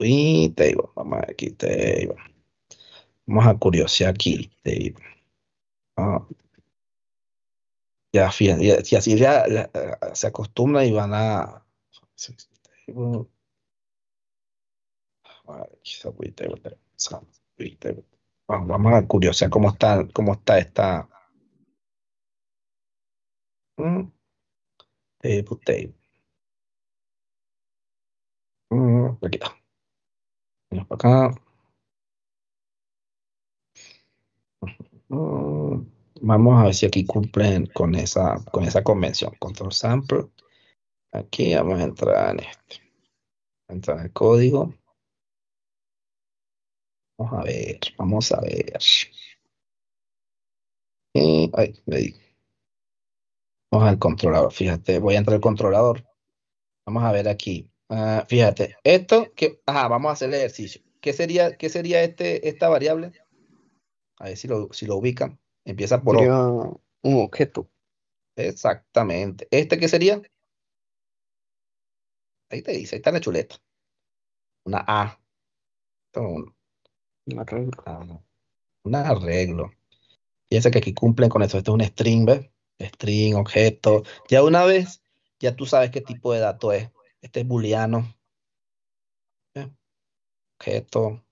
uy, table, vamos aquí, table. Vamos a curiosidad aquí, table. Ah, ya, fíjate, y así ya, ya, eh, se acostumbran y van a. Vamos a curiosear cómo está, cómo está esta. Mm, eh, pues, table, table. Mm, aquí está. Vamos para acá. Mm, Vamos a ver si aquí cumplen con esa, con esa convención. Control sample. Aquí vamos a entrar en este, Entrar el código. Vamos a ver, vamos a ver. Eh, ay, Vamos al controlador. Fíjate, voy a entrar al controlador. Vamos a ver aquí. Ah, fíjate, esto que. Ajá, vamos a hacer el ejercicio. ¿Qué sería, qué sería este, esta variable? A ver si lo, si lo ubican. Empieza por Un objeto. Exactamente. ¿Este qué sería? Ahí te dice, ahí está la chuleta. Una A. Un, un arreglo. Ah, un arreglo. Piensa que aquí cumplen con eso. Esto es un string, ¿ves? String, objeto. Ya una vez, ya tú sabes qué tipo de dato es. Este es booleano. Objeto.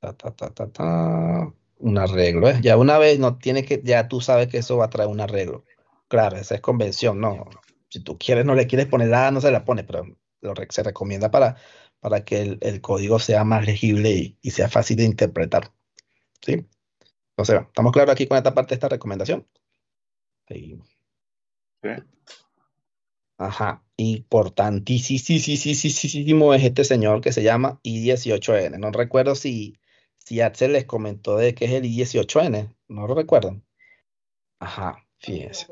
Ta, ta, ta, ta, ta un arreglo. ¿eh? Ya una vez no tiene que, ya tú sabes que eso va a traer un arreglo. Claro, esa es convención, no. Si tú quieres, no le quieres poner nada, ah, no se la pone, pero lo, se recomienda para, para que el, código sea más legible y, sea fácil de interpretar. ¿Sí? Entonces, ¿estamos claros aquí con esta parte de esta recomendación? Sí. sí. sí, sí, sí sí, es este señor que se llama I18N. No recuerdo si Seattle les comentó de que es el I-18N, ¿no lo recuerdan? Ajá, fíjense.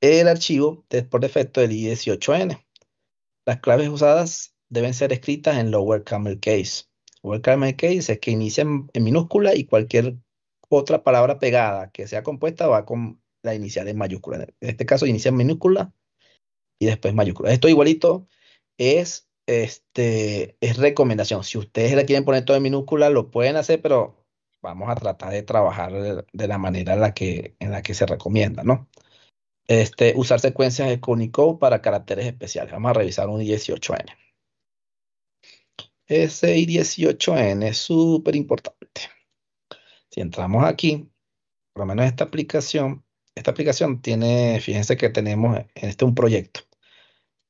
El archivo es por defecto del I-18N. Las claves usadas deben ser escritas en Lower Camel Case. Lower Camel Case es que inician en, minúscula y cualquier otra palabra pegada que sea compuesta va con la inicial en mayúscula. En este caso inicia en minúscula y después mayúscula. Esto igualito es este, es recomendación. Si ustedes la quieren poner todo en minúscula, lo pueden hacer, pero vamos a tratar de trabajar de, la manera en la que, en la que se recomienda, ¿no? Este, usar secuencias de Unicode para caracteres especiales. Vamos a revisar un 18N. Ese 18N es súper importante. Si entramos aquí, por lo menos esta aplicación, esta aplicación tiene, fíjense que tenemos en este un proyecto.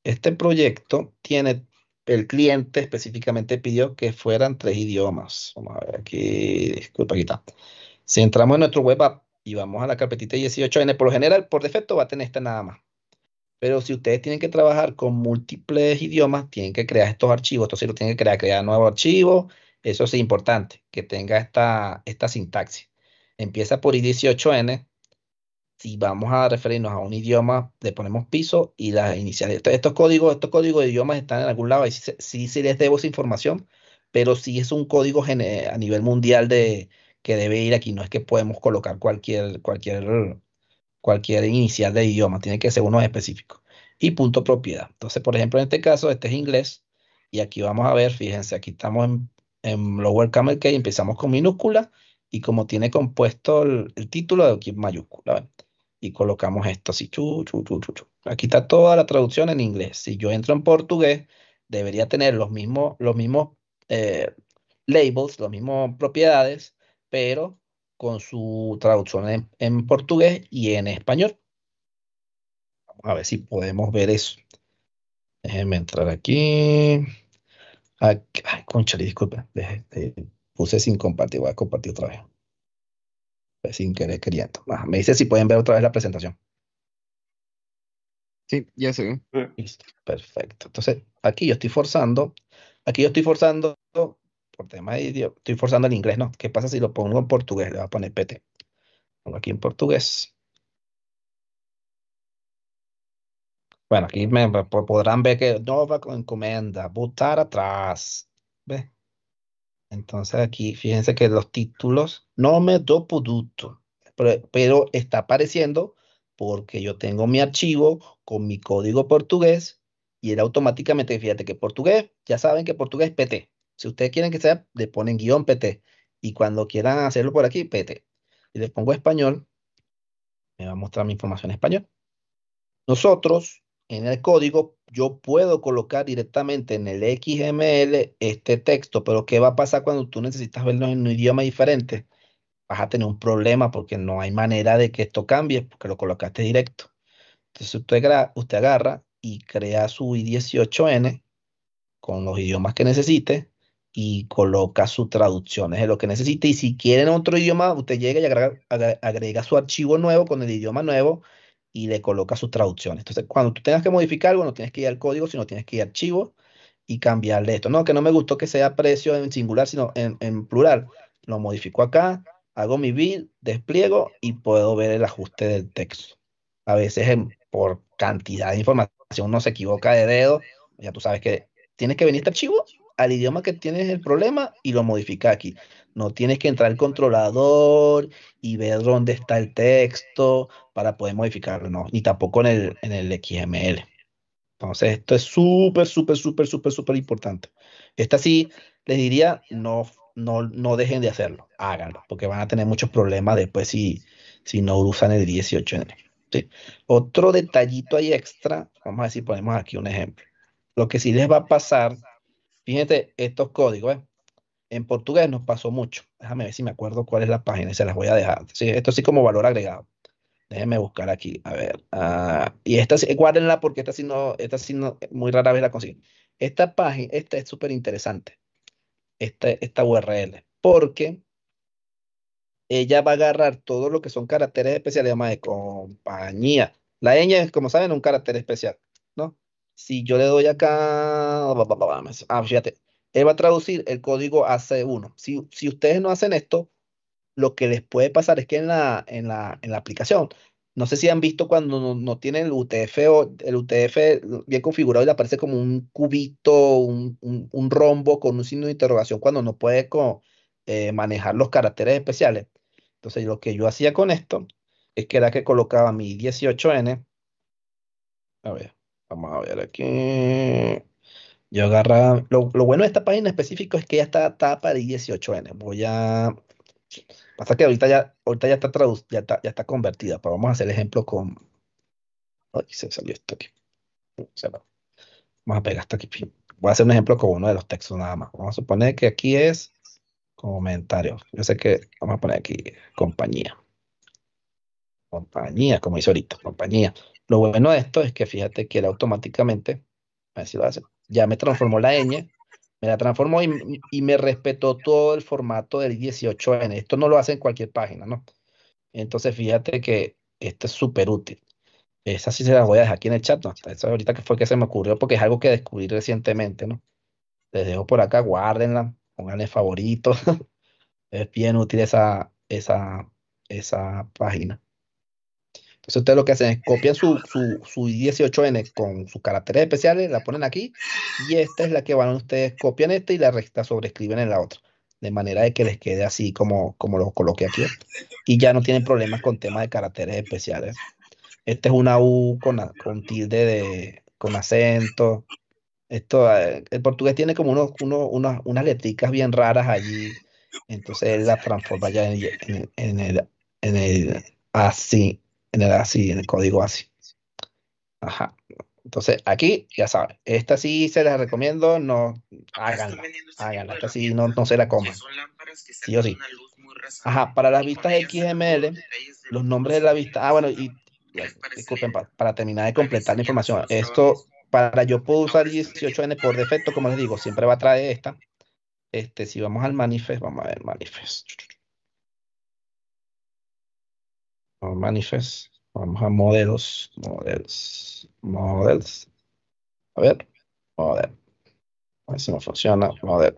Este proyecto tiene el cliente específicamente pidió que fueran tres idiomas. Vamos a ver aquí, disculpa, aquí está. Si entramos en nuestro web app y vamos a la carpetita 18N, por lo general, por defecto va a tener esta nada más. Pero si ustedes tienen que trabajar con múltiples idiomas, tienen que crear estos archivos. Entonces, lo tienen que crear, crear nuevos archivos. Eso es importante, que tenga esta, esta sintaxis. Empieza por I18N, si vamos a referirnos a un idioma, le ponemos piso y las iniciales. Estos códigos, estos códigos de idiomas están en algún lado y sí, sí, les debo esa información, pero si es un código a nivel mundial de que debe ir aquí. No es que podemos colocar cualquier, cualquier, cualquier inicial de idioma, tiene que ser uno específico. Y punto propiedad. Entonces, por ejemplo, en este caso, este es inglés. Y aquí vamos a ver, fíjense, aquí estamos en, en Lower Camel Case, empezamos con minúscula y como tiene compuesto el, título, aquí es mayúscula y colocamos esto así. Aquí está toda la traducción en inglés. Si yo entro en portugués, debería tener los mismos, los mismos eh, labels, las mismas propiedades, pero con su traducción en, portugués y en español. a ver si podemos ver eso. Déjenme entrar aquí. Ay, concha, disculpe eh, puse sin compartir. Voy a compartir otra vez. Pues, sin querer queriendo. me dice si pueden ver otra vez la presentación. Sí, ya se perfecto. Entonces, aquí yo estoy forzando, aquí yo estoy forzando, por tema de idioma, estoy forzando el inglés, ¿no? ¿Qué pasa si lo pongo en portugués? Le voy a poner PT. Pongo aquí en portugués. Bueno, aquí me, podrán ver que no va con encomenda, botar atrás. ¿Ve? Entonces aquí fíjense que los títulos, no me do producto, pero, está apareciendo porque yo tengo mi archivo con mi código portugués y él automáticamente, fíjate que portugués, ya saben que portugués es PT. Si ustedes quieren que sea, le ponen guión PT. Y cuando quieran hacerlo por aquí, PT. Y le pongo español, me va a mostrar mi información en español. Nosotros en el código yo puedo colocar directamente en el XML este texto, pero ¿qué va a pasar cuando tú necesitas verlo en un idioma diferente? Vas a tener un problema porque no hay manera de que esto cambie porque lo colocaste directo. Entonces usted, usted agarra y crea su I18N con los idiomas que necesite y coloca sus traducciones de lo que necesite. Y si quieren otro idioma, usted llega y agrega su archivo nuevo con el idioma nuevo y le coloca sus traducciones. Entonces, cuando tú tengas que modificar algo, no tienes que ir al código, sino tienes que ir a archivo y cambiarle esto. No, que no me gustó que sea precio en singular, sino en, plural. Lo modifico acá, hago mi build, despliego y puedo ver el ajuste del texto. A veces por cantidad de información uno se equivoca de dedo, ya tú sabes que tienes que venir este archivo al idioma que tienes el problema y lo modifica aquí. No tienes que entrar al controlador y ver dónde está el texto para poder modificarlo, ni tampoco en el, en el XML. Entonces, esto es súper, súper, súper, súper, súper importante. Esta sí, les diría, no, no, no dejen de hacerlo, háganlo, porque van a tener muchos problemas después si, si no usan el 18N. Otro detallito ahí extra, vamos a decir, ponemos aquí un ejemplo. Lo que sí les va a pasar Fíjate estos códigos, ¿eh? En portugués nos pasó mucho. Déjame ver si me acuerdo cuál es la página se las voy a dejar. esto sí como valor agregado. Déjenme buscar aquí, a ver. Ah, y esta, guárdenla porque esta sí no, esta sí no, muy rara vez la consiguen. Esta página, esta es súper interesante. Esta, esta URL. Porque ella va a agarrar todo lo que son caracteres especiales, además de compañía. La ñ, como saben, un carácter especial si yo le doy acá, ah, fíjate, él va a traducir el código AC1. Si, ustedes no hacen esto, lo que les puede pasar es que en la, en la, aplicación, no sé si han visto cuando no, tienen el UTF o el UTF bien configurado y le aparece como un cubito, un, rombo con un signo de interrogación cuando no puede eh, manejar los caracteres especiales. Entonces, lo que yo hacía con esto es que era que colocaba mi 18N. A ver Vamos a ver aquí. Yo agarra. Lo, bueno de esta página específico es que ya está, tapa de 18N. Voy a. Pasa que ahorita ya, ahorita ya está traduc ya está, ya está convertida, pero vamos a hacer ejemplo con. Ay, se salió esto aquí. Se va. Vamos a pegar hasta aquí. Voy a hacer un ejemplo con uno de los textos nada más. Vamos a suponer que aquí es comentario Yo sé que vamos a poner aquí compañía. Compañía, como hizo ahorita, compañía. Lo bueno de esto es que fíjate que él automáticamente, a ya me transformó la ñ, me la transformó y, me respetó todo el formato del 18N. Esto no lo hace en cualquier página, ¿no? Entonces fíjate que esto es súper útil. Esa sí se la voy a dejar aquí en el chat, ¿no? Eso ahorita que fue que se me ocurrió porque es algo que descubrí recientemente, ¿no? Les dejo por acá, guárdenla, pónganle favorito. es bien útil esa, esa, esa página. Eso ustedes lo que hacen es copian su, su, 18N con sus caracteres especiales, la ponen aquí y esta es la que van ustedes, copian esta y la resta sobreescriben en la otra. De manera de que les quede así como, como lo coloqué aquí. Y ya no tienen problemas con temas de caracteres especiales. Esta es una U con, con tilde de, con acento. Esto, eh, el portugués tiene como unas, unas letricas bien raras allí. Entonces él las transforma ya en, en el, en el así en el en el código así. Ajá. Entonces, aquí, ya saben, esta sí se la recomiendo, no háganla, este háganla, esta sí no, no se la coman. Sí o sí. Ajá, para las vistas XML, los nombres de la vista, ah, bueno, y disculpen, para, terminar de completar la información, esto, para yo puedo usar 18N por defecto, como les digo, siempre va a traer esta. Este, si vamos al manifest, vamos a ver manifest. manifest. Vamos a modelos, models models A ver, model. A ver si no funciona. Model.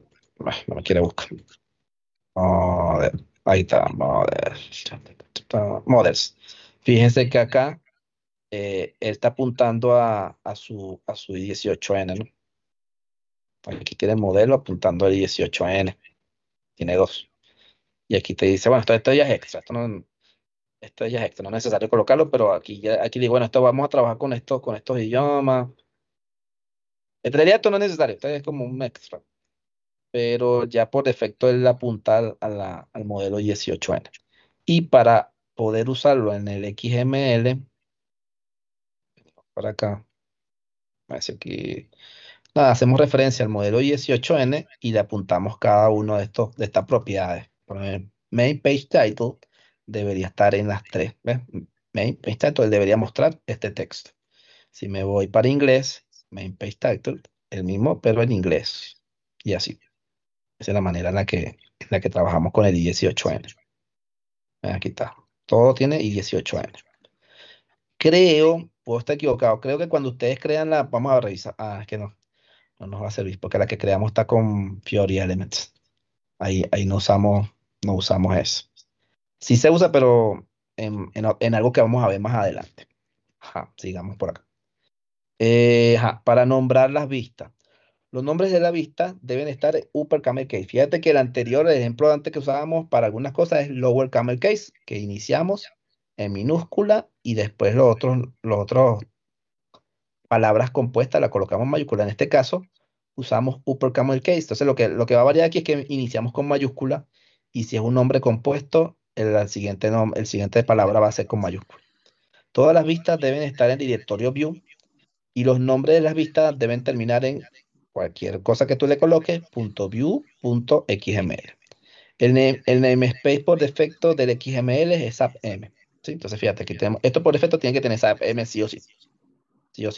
No me quiere buscar. Model. Ahí está, model. Models. Fíjense que acá él eh, está apuntando a, a, su, a su 18N, Aquí tiene modelo apuntando al 18N. Tiene dos. Y aquí te dice, bueno, esto, esto ya es extra, esto no, esto ya es esto, No es necesario colocarlo, pero aquí ya, aquí digo, bueno, esto vamos a trabajar con esto, con estos idiomas. En realidad esto no es necesario, esto es como un extra. Pero ya por defecto él apunta a al modelo 18N. Y para poder usarlo en el XML, Por acá, que nada, hacemos referencia al modelo 18N y le apuntamos cada uno de estos de estas propiedades. Por ejemplo, main page title debería estar en las tres. ¿ves? Main title debería mostrar este texto. Si me voy para inglés, main page title, el mismo, pero en inglés. Y así. Esa es la manera en la que, en la que trabajamos con el I18N. Aquí está. Todo tiene I18N. Creo, puedo estar equivocado, creo que cuando ustedes crean la, vamos a revisar. Ah, es que no. No nos va a servir porque la que creamos está con Fiori Elements. Ahí, ahí no usamos, no usamos eso sí se usa, pero en, algo que vamos a ver más adelante. sigamos por acá. Eh, para nombrar las vistas. Los nombres de la vista deben estar en upper case. Fíjate que el anterior, ejemplo antes que usábamos para algunas cosas es lower camel case, que iniciamos en minúscula y después los otros, los otros palabras compuestas la colocamos en mayúscula. En este caso, usamos upper camel case. Entonces, lo que, lo que va a variar aquí es que iniciamos con mayúscula y si es un nombre compuesto, el, siguiente el siguiente palabra va a ser con mayúscula. Todas las vistas deben estar en directorio view y los nombres de las vistas deben terminar en cualquier cosa que tú le coloques, punto view, El, namespace por defecto del XML es SAPM. ¿sí? Entonces, fíjate, que tenemos, esto por defecto tiene que tener SAPM sí o sí. Sí o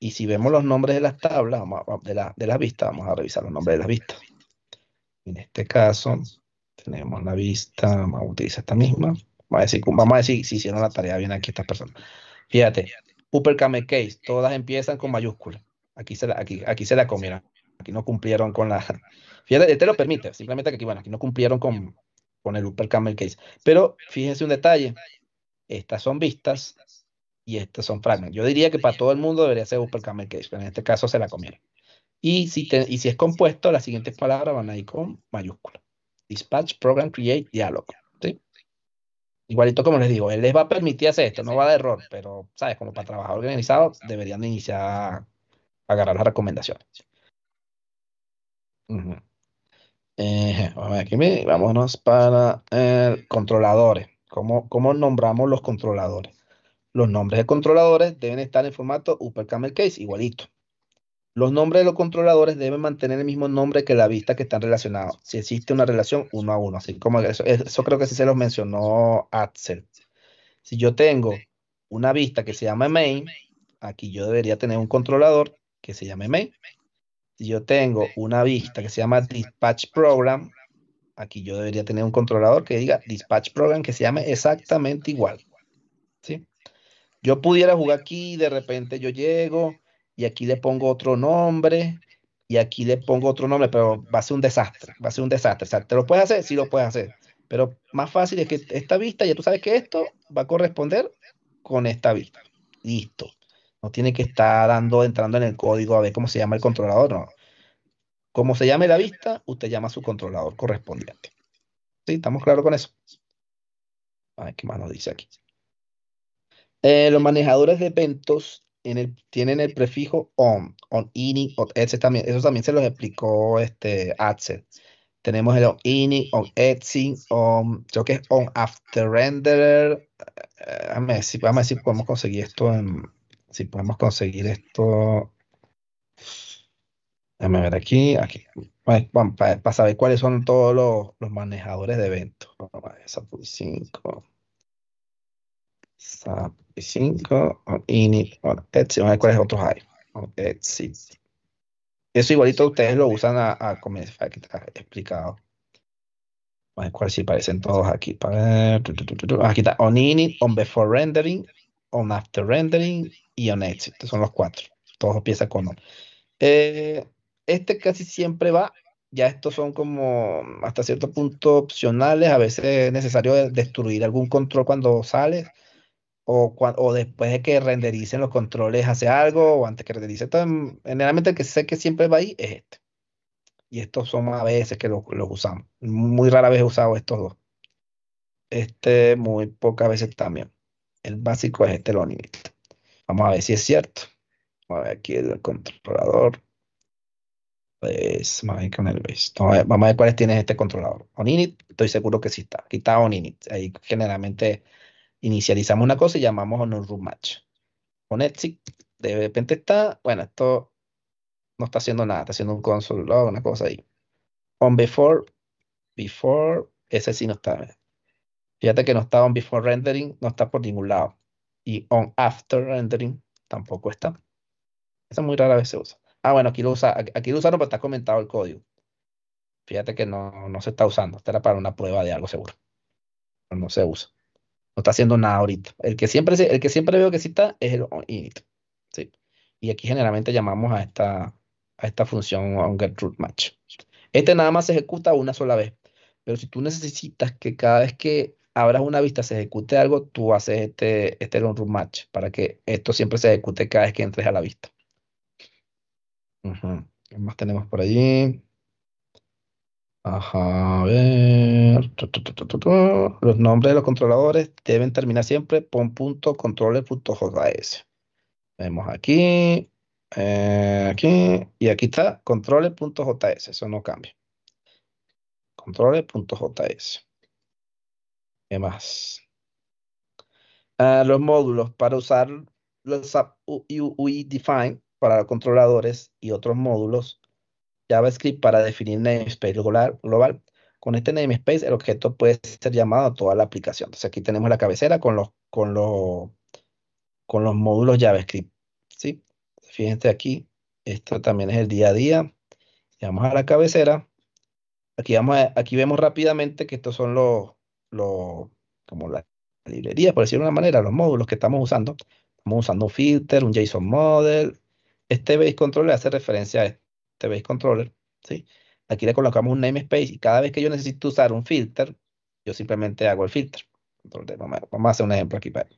Y si vemos los nombres de las tablas, de, de las vistas, vamos a revisar los nombres de las vistas. En este caso, tenemos la vista, vamos a utilizar esta misma. Vamos a decir, si hicieron la tarea bien aquí estas personas. Fíjate, Upper Camel Case, todas empiezan con mayúsculas. Aquí se la, aquí, aquí se la comieron. Aquí no cumplieron con la. Fíjate, este lo permite. Simplemente que aquí, bueno, aquí no cumplieron con, el Upper Camel Case. Pero fíjense un detalle. Estas son vistas y estas son fragments. Yo diría que para todo el mundo debería ser Upper Camel Case, pero en este caso se la comieron. Y si, y si es compuesto, las siguientes palabras van a ir con mayúsculas. Dispatch Program Create Dialog. Igualito como les digo, él les va a permitir hacer esto, no va a dar error, pero, ¿sabes? Como para trabajar organizado, deberían iniciar a agarrar las recomendaciones. Eh, vámonos para controladores. ¿Cómo, ¿Cómo nombramos los controladores? Los nombres de controladores deben estar en formato Upper Camel Case, igualito. Los nombres de los controladores deben mantener el mismo nombre que la vista que están relacionados, si existe una relación uno a uno, así como eso, eso creo que sí se los mencionó Axel. Si yo tengo una vista que se llama main, aquí yo debería tener un controlador que se llame main. Si yo tengo una vista que se llama dispatch program, aquí yo debería tener un controlador que diga dispatch program que se llame exactamente igual. ¿sí? Yo pudiera jugar aquí, de repente yo llego, y aquí le pongo otro nombre, y aquí le pongo otro nombre, pero va a ser un desastre, va a ser un desastre. O sea, ¿te lo puedes hacer? Sí lo puedes hacer. Pero más fácil es que esta vista, ya tú sabes que esto va a corresponder con esta vista. Listo. No tiene que estar dando, entrando en el código a ver cómo se llama el controlador, no. Como se llame la vista, usted llama a su controlador correspondiente. ¿Sí? ¿Estamos claros con eso? A ver qué más nos dice aquí. Eh, los manejadores de eventos en el, tienen el prefijo on, on init, on exit también. Eso también se los explicó este Axel. Tenemos el on init, on exit, on, creo que es on after render eh, a ver si, si podemos conseguir esto si podemos conseguir esto. Déjame ver aquí, aquí. Bueno, para, para, saber cuáles son todos los, los manejadores de eventos. Vamos a ver, 5. 5 on init on exit. Vamos a ver cuál es On exit. Eso igualito ustedes lo usan a, comenzar explicado. Vamos a ver si parecen todos aquí. Para Aquí está on init, on before rendering, on after rendering y on exit. son los cuatro. Todos empiezan con eh, este casi siempre va ya estos son como hasta cierto punto opcionales, a veces es necesario destruir algún control cuando sales, o, después de que rendericen los controles hace algo, o antes que renderice. generalmente el que sé que siempre va ahí es este. Y estos son a veces que los usamos. Muy rara vez he usado estos dos. Este, muy pocas veces también. El básico es este, lo Oninit. Vamos a ver si es cierto. A ver aquí el controlador. Pues, vamos a ver con el a ver, cuáles tienen este controlador. Oninit, estoy seguro que sí está. Aquí está Oninit. Ahí generalmente inicializamos una cosa y llamamos a un match. Con exit, de repente está, bueno, esto no está haciendo nada, está haciendo un console log, una cosa ahí. On before, before, ese sí no está. Fíjate que no está on before rendering, no está por ningún lado. Y on after rendering tampoco está. Eso muy rara vez se usa. Ah, bueno, aquí lo, usa, aquí lo usaron, pero está comentado el código. Fíjate que no, se está usando. Esta era para una prueba de algo seguro. no se usa. No está haciendo nada ahorita. El que siempre, el que siempre veo que cita es el onInit. ¿sí? Y aquí generalmente llamamos a esta, a esta función onGetRootMatch. Este nada más se ejecuta una sola vez. Pero si tú necesitas que cada vez que abras una vista se ejecute algo, tú haces este, este match para que esto siempre se ejecute cada vez que entres a la vista. ¿Qué más tenemos por allí? a ver. Los nombres de los controladores deben terminar siempre con punto controller.js. Vemos aquí, eh, aquí y aquí está controller.js. Eso no cambia. Controller.js. ¿Qué más? Ah, los módulos para usar los UI Define para controladores y otros módulos JavaScript para definir namespace global. Con este namespace el objeto puede ser llamado a toda la aplicación. Entonces aquí tenemos la cabecera con los, con los, con los módulos JavaScript. ¿sí? Fíjense aquí, esto también es el día a día. Vamos a la cabecera. Aquí, vamos aquí vemos rápidamente que estos son los, como la librería, por decirlo de una manera, los módulos que estamos usando. Estamos usando un filter, un JSON model. Este base control hace referencia a esto TBase Controller, ¿sí? Aquí le colocamos un namespace y cada vez que yo necesito usar un filter, yo simplemente hago el filter. vamos, a, hacer un ejemplo aquí. Para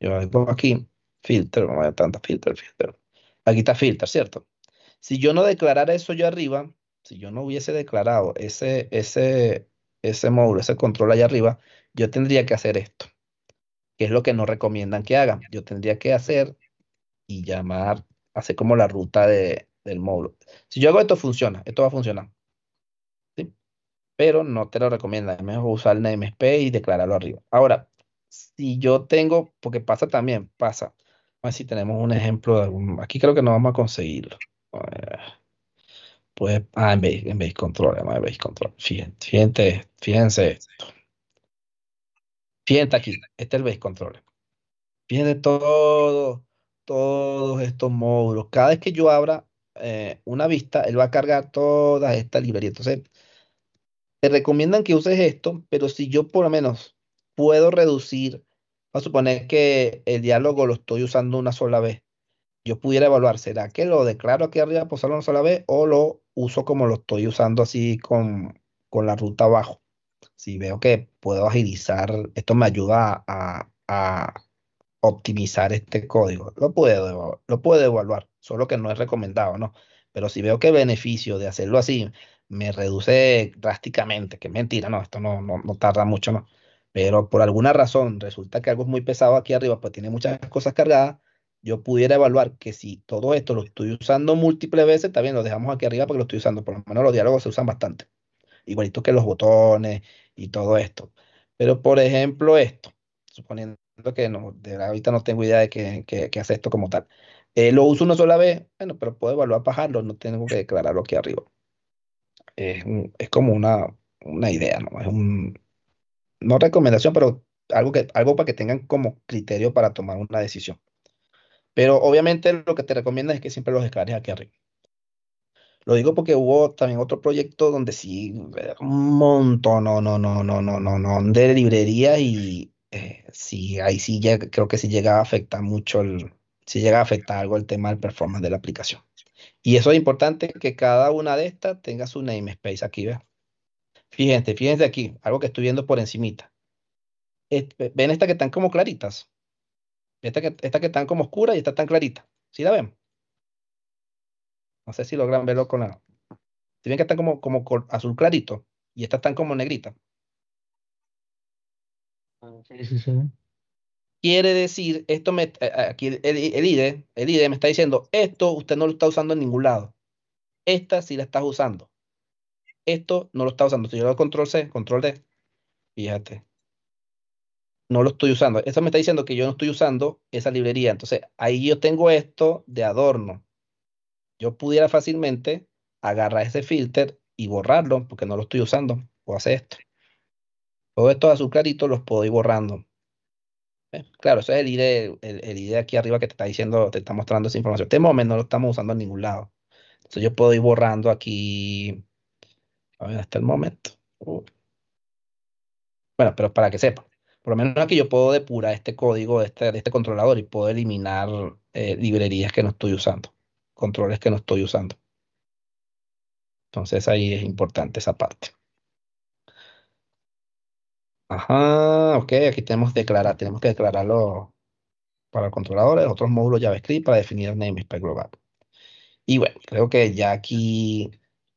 yo pongo aquí filter, vamos a ver filter, filter. Aquí está filter, ¿cierto? Si yo no declarara eso yo arriba, si yo no hubiese declarado ese, ese, ese módulo, ese control allá arriba, yo tendría que hacer esto, que es lo que no recomiendan que hagan. Yo tendría que hacer y llamar, hacer como la ruta de, del módulo. Si yo hago esto, funciona, esto va a funcionar. ¿sí? Pero no te lo recomienda, es mejor usar el namespace y declararlo arriba. Ahora, si yo tengo, porque pasa también, pasa. A ver si tenemos un ejemplo de algún, aquí creo que no vamos a conseguirlo. Pues, ah, en base, en base control, en base control. Fíjense, fíjense, fíjense esto. Fíjense aquí, este es el base control. Fíjense todo, todos estos módulos. Cada vez que yo abra eh, una vista, él va a cargar toda esta librería Entonces, te recomiendan que uses esto, pero si yo por lo menos puedo reducir, a suponer que el diálogo lo estoy usando una sola vez. Yo pudiera evaluar, ¿será que lo declaro aquí arriba por solo una sola vez o lo uso como lo estoy usando así con, con la ruta abajo? Si veo que puedo agilizar, esto me ayuda a, optimizar este código. Lo puedo, lo puedo evaluar, solo que no es recomendado, ¿no? Pero si veo que el beneficio de hacerlo así me reduce drásticamente, que mentira, no, esto no, no, tarda mucho, ¿no? Pero por alguna razón resulta que algo es muy pesado aquí arriba, pues tiene muchas cosas cargadas, yo pudiera evaluar que si todo esto lo estoy usando múltiples veces, también lo dejamos aquí arriba porque lo estoy usando, por lo menos los diálogos se usan bastante, igualito que los botones y todo esto. Pero por ejemplo esto, suponiendo que no, de ahorita no tengo idea de qué, qué, qué hace esto como tal. Eh, lo uso una sola vez, bueno, pero puedo evaluar bajarlo, no tengo que declararlo aquí arriba. Es, es como una, una idea, ¿no? Es un, no recomendación, pero algo, que, algo para que tengan como criterio para tomar una decisión. Pero obviamente lo que te recomiendo es que siempre los descargues aquí arriba. Lo digo porque hubo también otro proyecto donde sí, un montón, no, no, no, no, no, no, no, de librería y eh, si ahí sí ya, creo que si llega a afectar mucho el, si llega a afectar algo el tema del performance de la aplicación. Y eso es importante que cada una de estas tenga su namespace aquí, ve Fíjense, fíjense aquí, algo que estoy viendo por encimita. ven estas que están como claritas. Estas que, esta que están como oscuras y estas tan clarita. si la ven? No sé si logran verlo con la... Si ven que están como, como azul clarito y estas están como negritas. Ah, Quiere decir, esto me, eh, eh, aquí el, IDE, el IDE e me está diciendo, esto usted no lo está usando en ningún lado. Esta sí la estás usando. Esto no lo está usando. Si yo le doy control C, control D, fíjate. No lo estoy usando. esto me está diciendo que yo no estoy usando esa librería. Entonces, ahí yo tengo esto de adorno. Yo pudiera fácilmente agarrar ese filter y borrarlo porque no lo estoy usando. O hacer esto. Todos estos clarito, los puedo ir borrando. Eh, claro, ese es el ID, el, aquí arriba que te está diciendo, te está mostrando esa información. Este momento no lo estamos usando en ningún lado. Entonces yo puedo ir borrando aquí. A ver, hasta el momento. Uh. Bueno, pero para que sepan. Por lo menos aquí yo puedo depurar este código de este, este controlador y puedo eliminar eh, librerías que no estoy usando, controles que no estoy usando. Entonces ahí es importante esa parte. Ajá, ok, aquí tenemos declarar, tenemos que declararlo para el controlador, otros módulos JavaScript para definir el namespace global. Y bueno, creo que ya aquí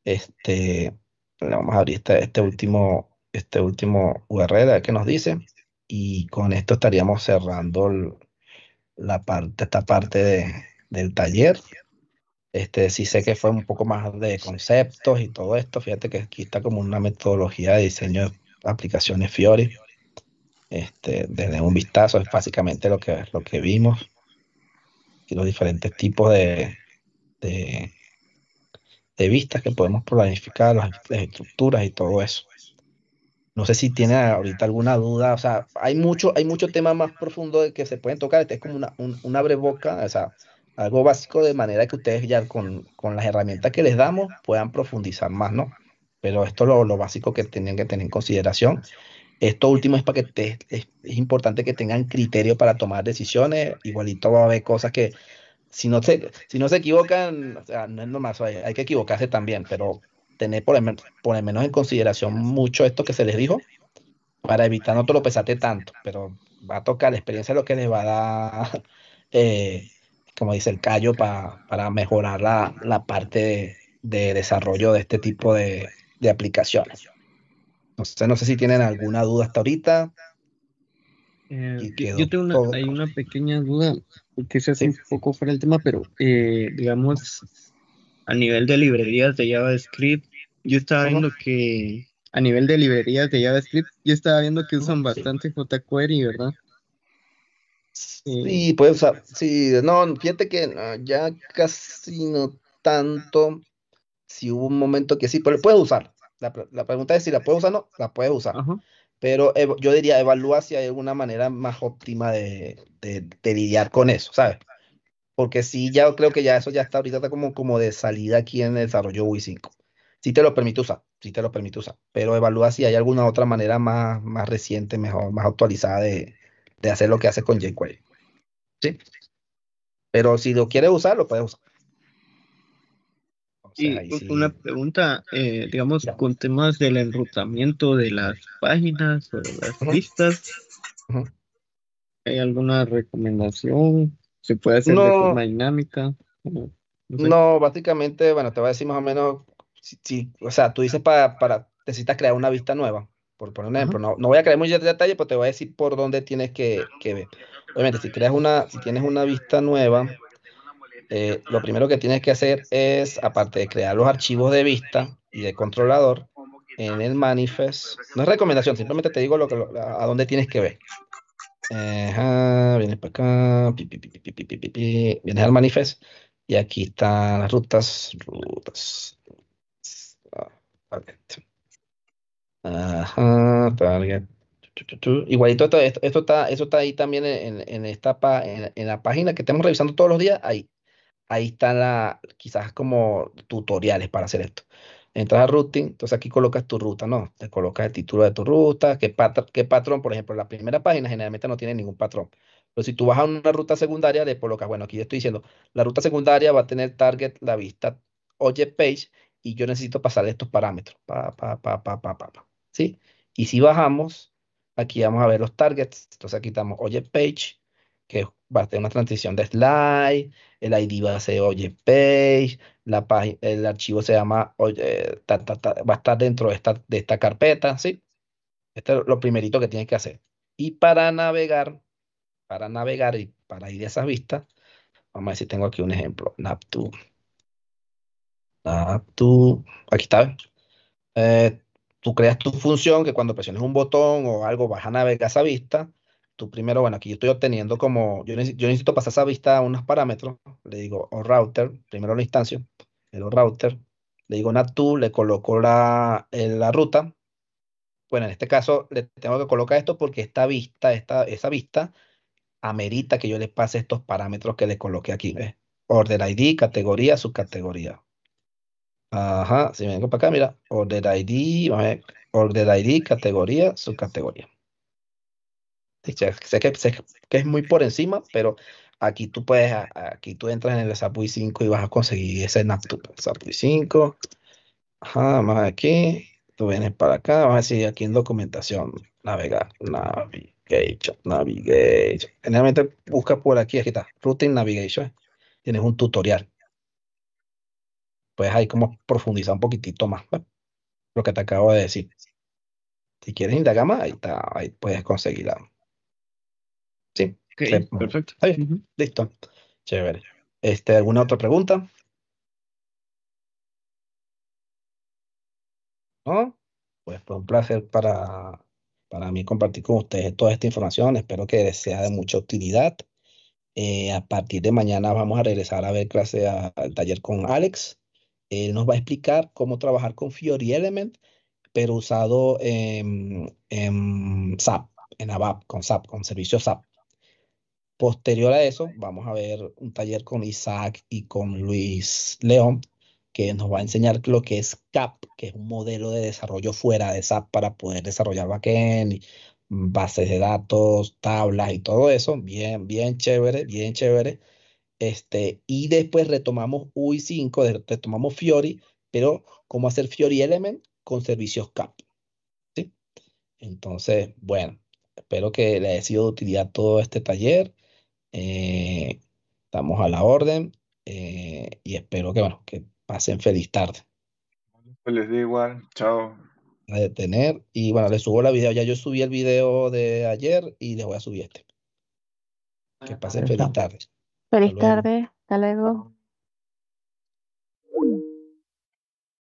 este, le vamos a abrir este, este último, este último URL que nos dice. Y con esto estaríamos cerrando la parte, esta parte del taller. Este, sí sé que fue un poco más de conceptos y todo esto. Fíjate que aquí está como una metodología de diseño aplicaciones Fiori. Este, desde un vistazo es básicamente lo que, lo que vimos y los diferentes tipos de, de, vistas que podemos planificar, las, estructuras y todo eso. No sé si tiene ahorita alguna duda, o sea, hay mucho, hay tema más profundo que se pueden tocar, este es como una, un, abre boca, o sea, algo básico de manera que ustedes ya con, con las herramientas que les damos puedan profundizar más, ¿no? pero esto es lo, lo, básico que tienen que tener en consideración. Esto último es para que es, importante que tengan criterio para tomar decisiones. Igualito va a haber cosas que si no se, si no se equivocan, o no es nomás hay, que equivocarse también, pero tener por el, menos en consideración mucho esto que se les dijo para evitar no lo pesate tanto, pero va a tocar la experiencia lo que les va a dar, eh, como dice el callo, para mejorar la, parte de desarrollo de este tipo de, de aplicaciones. No sé, no sé si tienen alguna duda hasta ahorita. Eh, yo tengo una, hay una pequeña duda, que se hace un poco fuera del tema, pero eh, digamos, a nivel de librerías de JavaScript, yo estaba viendo que, a nivel de librerías de JavaScript, yo estaba viendo que usan ah, bastante jQuery, ¿verdad? Sí, pues, sí, no, fíjate que ah, ya casi no tanto, si hubo un momento que sí, pero puedes usar. La, pregunta es si la puedes usar o no, la puedes usar. Pero yo diría, evalúa si hay alguna manera más óptima de, lidiar con eso, ¿sabes? Porque sí, ya creo que ya eso ya está ahorita como, como de salida aquí en el desarrollo UI 5. si te lo permite usar, sí te lo permite usar, pero evalúa si hay alguna otra manera más, más reciente, mejor, más actualizada de, de hacer lo que hace con jQuery. ¿Sí? Pero si lo quieres usar, lo puedes usar sí. una pregunta, eh, digamos, con temas del enrutamiento de las páginas o de las vistas, ¿Hay alguna recomendación? ¿Se puede hacer de forma dinámica? No, básicamente, bueno, te voy a decir más o menos, si, o sea, tú dices para, necesitas crear una vista nueva, por poner un ejemplo. no, voy a crear mucho detalle, pero te voy a decir por dónde tienes que, que ver. Obviamente, si creas una, si tienes una vista nueva, eh, lo primero que tienes que hacer es, aparte de crear los archivos de vista y de controlador, en el manifest, no es recomendación, simplemente te digo lo que, a dónde tienes que ver. Eh, vienes para acá, vienes al manifest y aquí están las rutas, rutas. Ah, target. Ajá, Igualito esto, está, está ahí también en, en la página que estamos revisando todos los días, ahí ahí están la, quizás como tutoriales para hacer esto. Entras a routing, entonces aquí colocas tu ruta, ¿no? Te colocas el título de tu ruta, qué, qué patrón, por ejemplo, la primera página generalmente no tiene ningún patrón. Pero si tú vas a una ruta secundaria, le colocas, bueno, aquí yo estoy diciendo, la ruta secundaria va a tener target, la vista oye, page, y yo necesito pasar estos parámetros. Pa, pa, ¿Sí? Y si bajamos, aquí vamos a ver los targets. Entonces aquí estamos oye, page, que va a tener una transición de slide, el ID va a ser Oye Page, el archivo se llama Oye, va a estar dentro de esta, carpeta, ¿sí? Este es lo primerito que tienes que hacer. Y para navegar, para navegar y para ir a esas vistas, vamos a ver si tengo aquí un ejemplo, NAP2. aquí está. Eh, tú creas tu función que cuando presiones un botón o algo vas a navegar a esa vista primero, bueno, aquí yo estoy obteniendo como, yo necesito, pasar esa vista a unos parámetros, le digo or router, primero la instancia, el or router, le digo una to, le coloco la, eh, la ruta, bueno, en este caso le tengo que colocar esto porque esta vista, esta, esa vista amerita que yo le pase estos parámetros que le coloqué aquí, ¿ves? Order ID, categoría, subcategoría. Ajá, si me vengo para acá, mira, order ID, order ID, categoría, subcategoría. Sé que, que es muy por encima, pero aquí tú puedes, aquí tú entras en el SAPUI 5 y vas a conseguir ese Naptup. SAPUI 5, ajá, más aquí, tú vienes para acá, vas a decir aquí en documentación, navegar, navigation, navigation. Generalmente busca por aquí, aquí está, routing navigation, tienes un tutorial. Puedes ahí como profundizar un poquitito más, pues, lo que te acabo de decir. Si quieres indagar más, ahí, está, ahí puedes conseguirla. Sí. Perfecto. Listo. Chévere. Este, ¿Alguna otra pregunta? ¿No? Pues fue un placer para, mí compartir con ustedes toda esta información. Espero que sea de mucha utilidad. Eh, a partir de mañana vamos a regresar a ver clase al taller con Alex. Él nos va a explicar cómo trabajar con Fiori Element, pero usado en, en SAP, en ABAP, con SAP, con servicio SAP. Posterior a eso, vamos a ver un taller con Isaac y con Luis León, que nos va a enseñar lo que es CAP, que es un modelo de desarrollo fuera de SAP para poder desarrollar backend, bases de datos, tablas y todo eso. Bien, bien chévere, bien chévere. Este, y después retomamos UI5, retomamos Fiori, pero cómo hacer Fiori Element con servicios CAP. ¿sí? Entonces, bueno, espero que les haya sido de utilidad todo este taller. Eh, estamos a la orden eh, y espero que, bueno, que pasen feliz tarde. Pues les da igual, chao. A detener y bueno, les subo la video, ya yo subí el video de ayer y les voy a subir este. Que ah, pasen feliz tarde. Feliz tarde, hasta luego.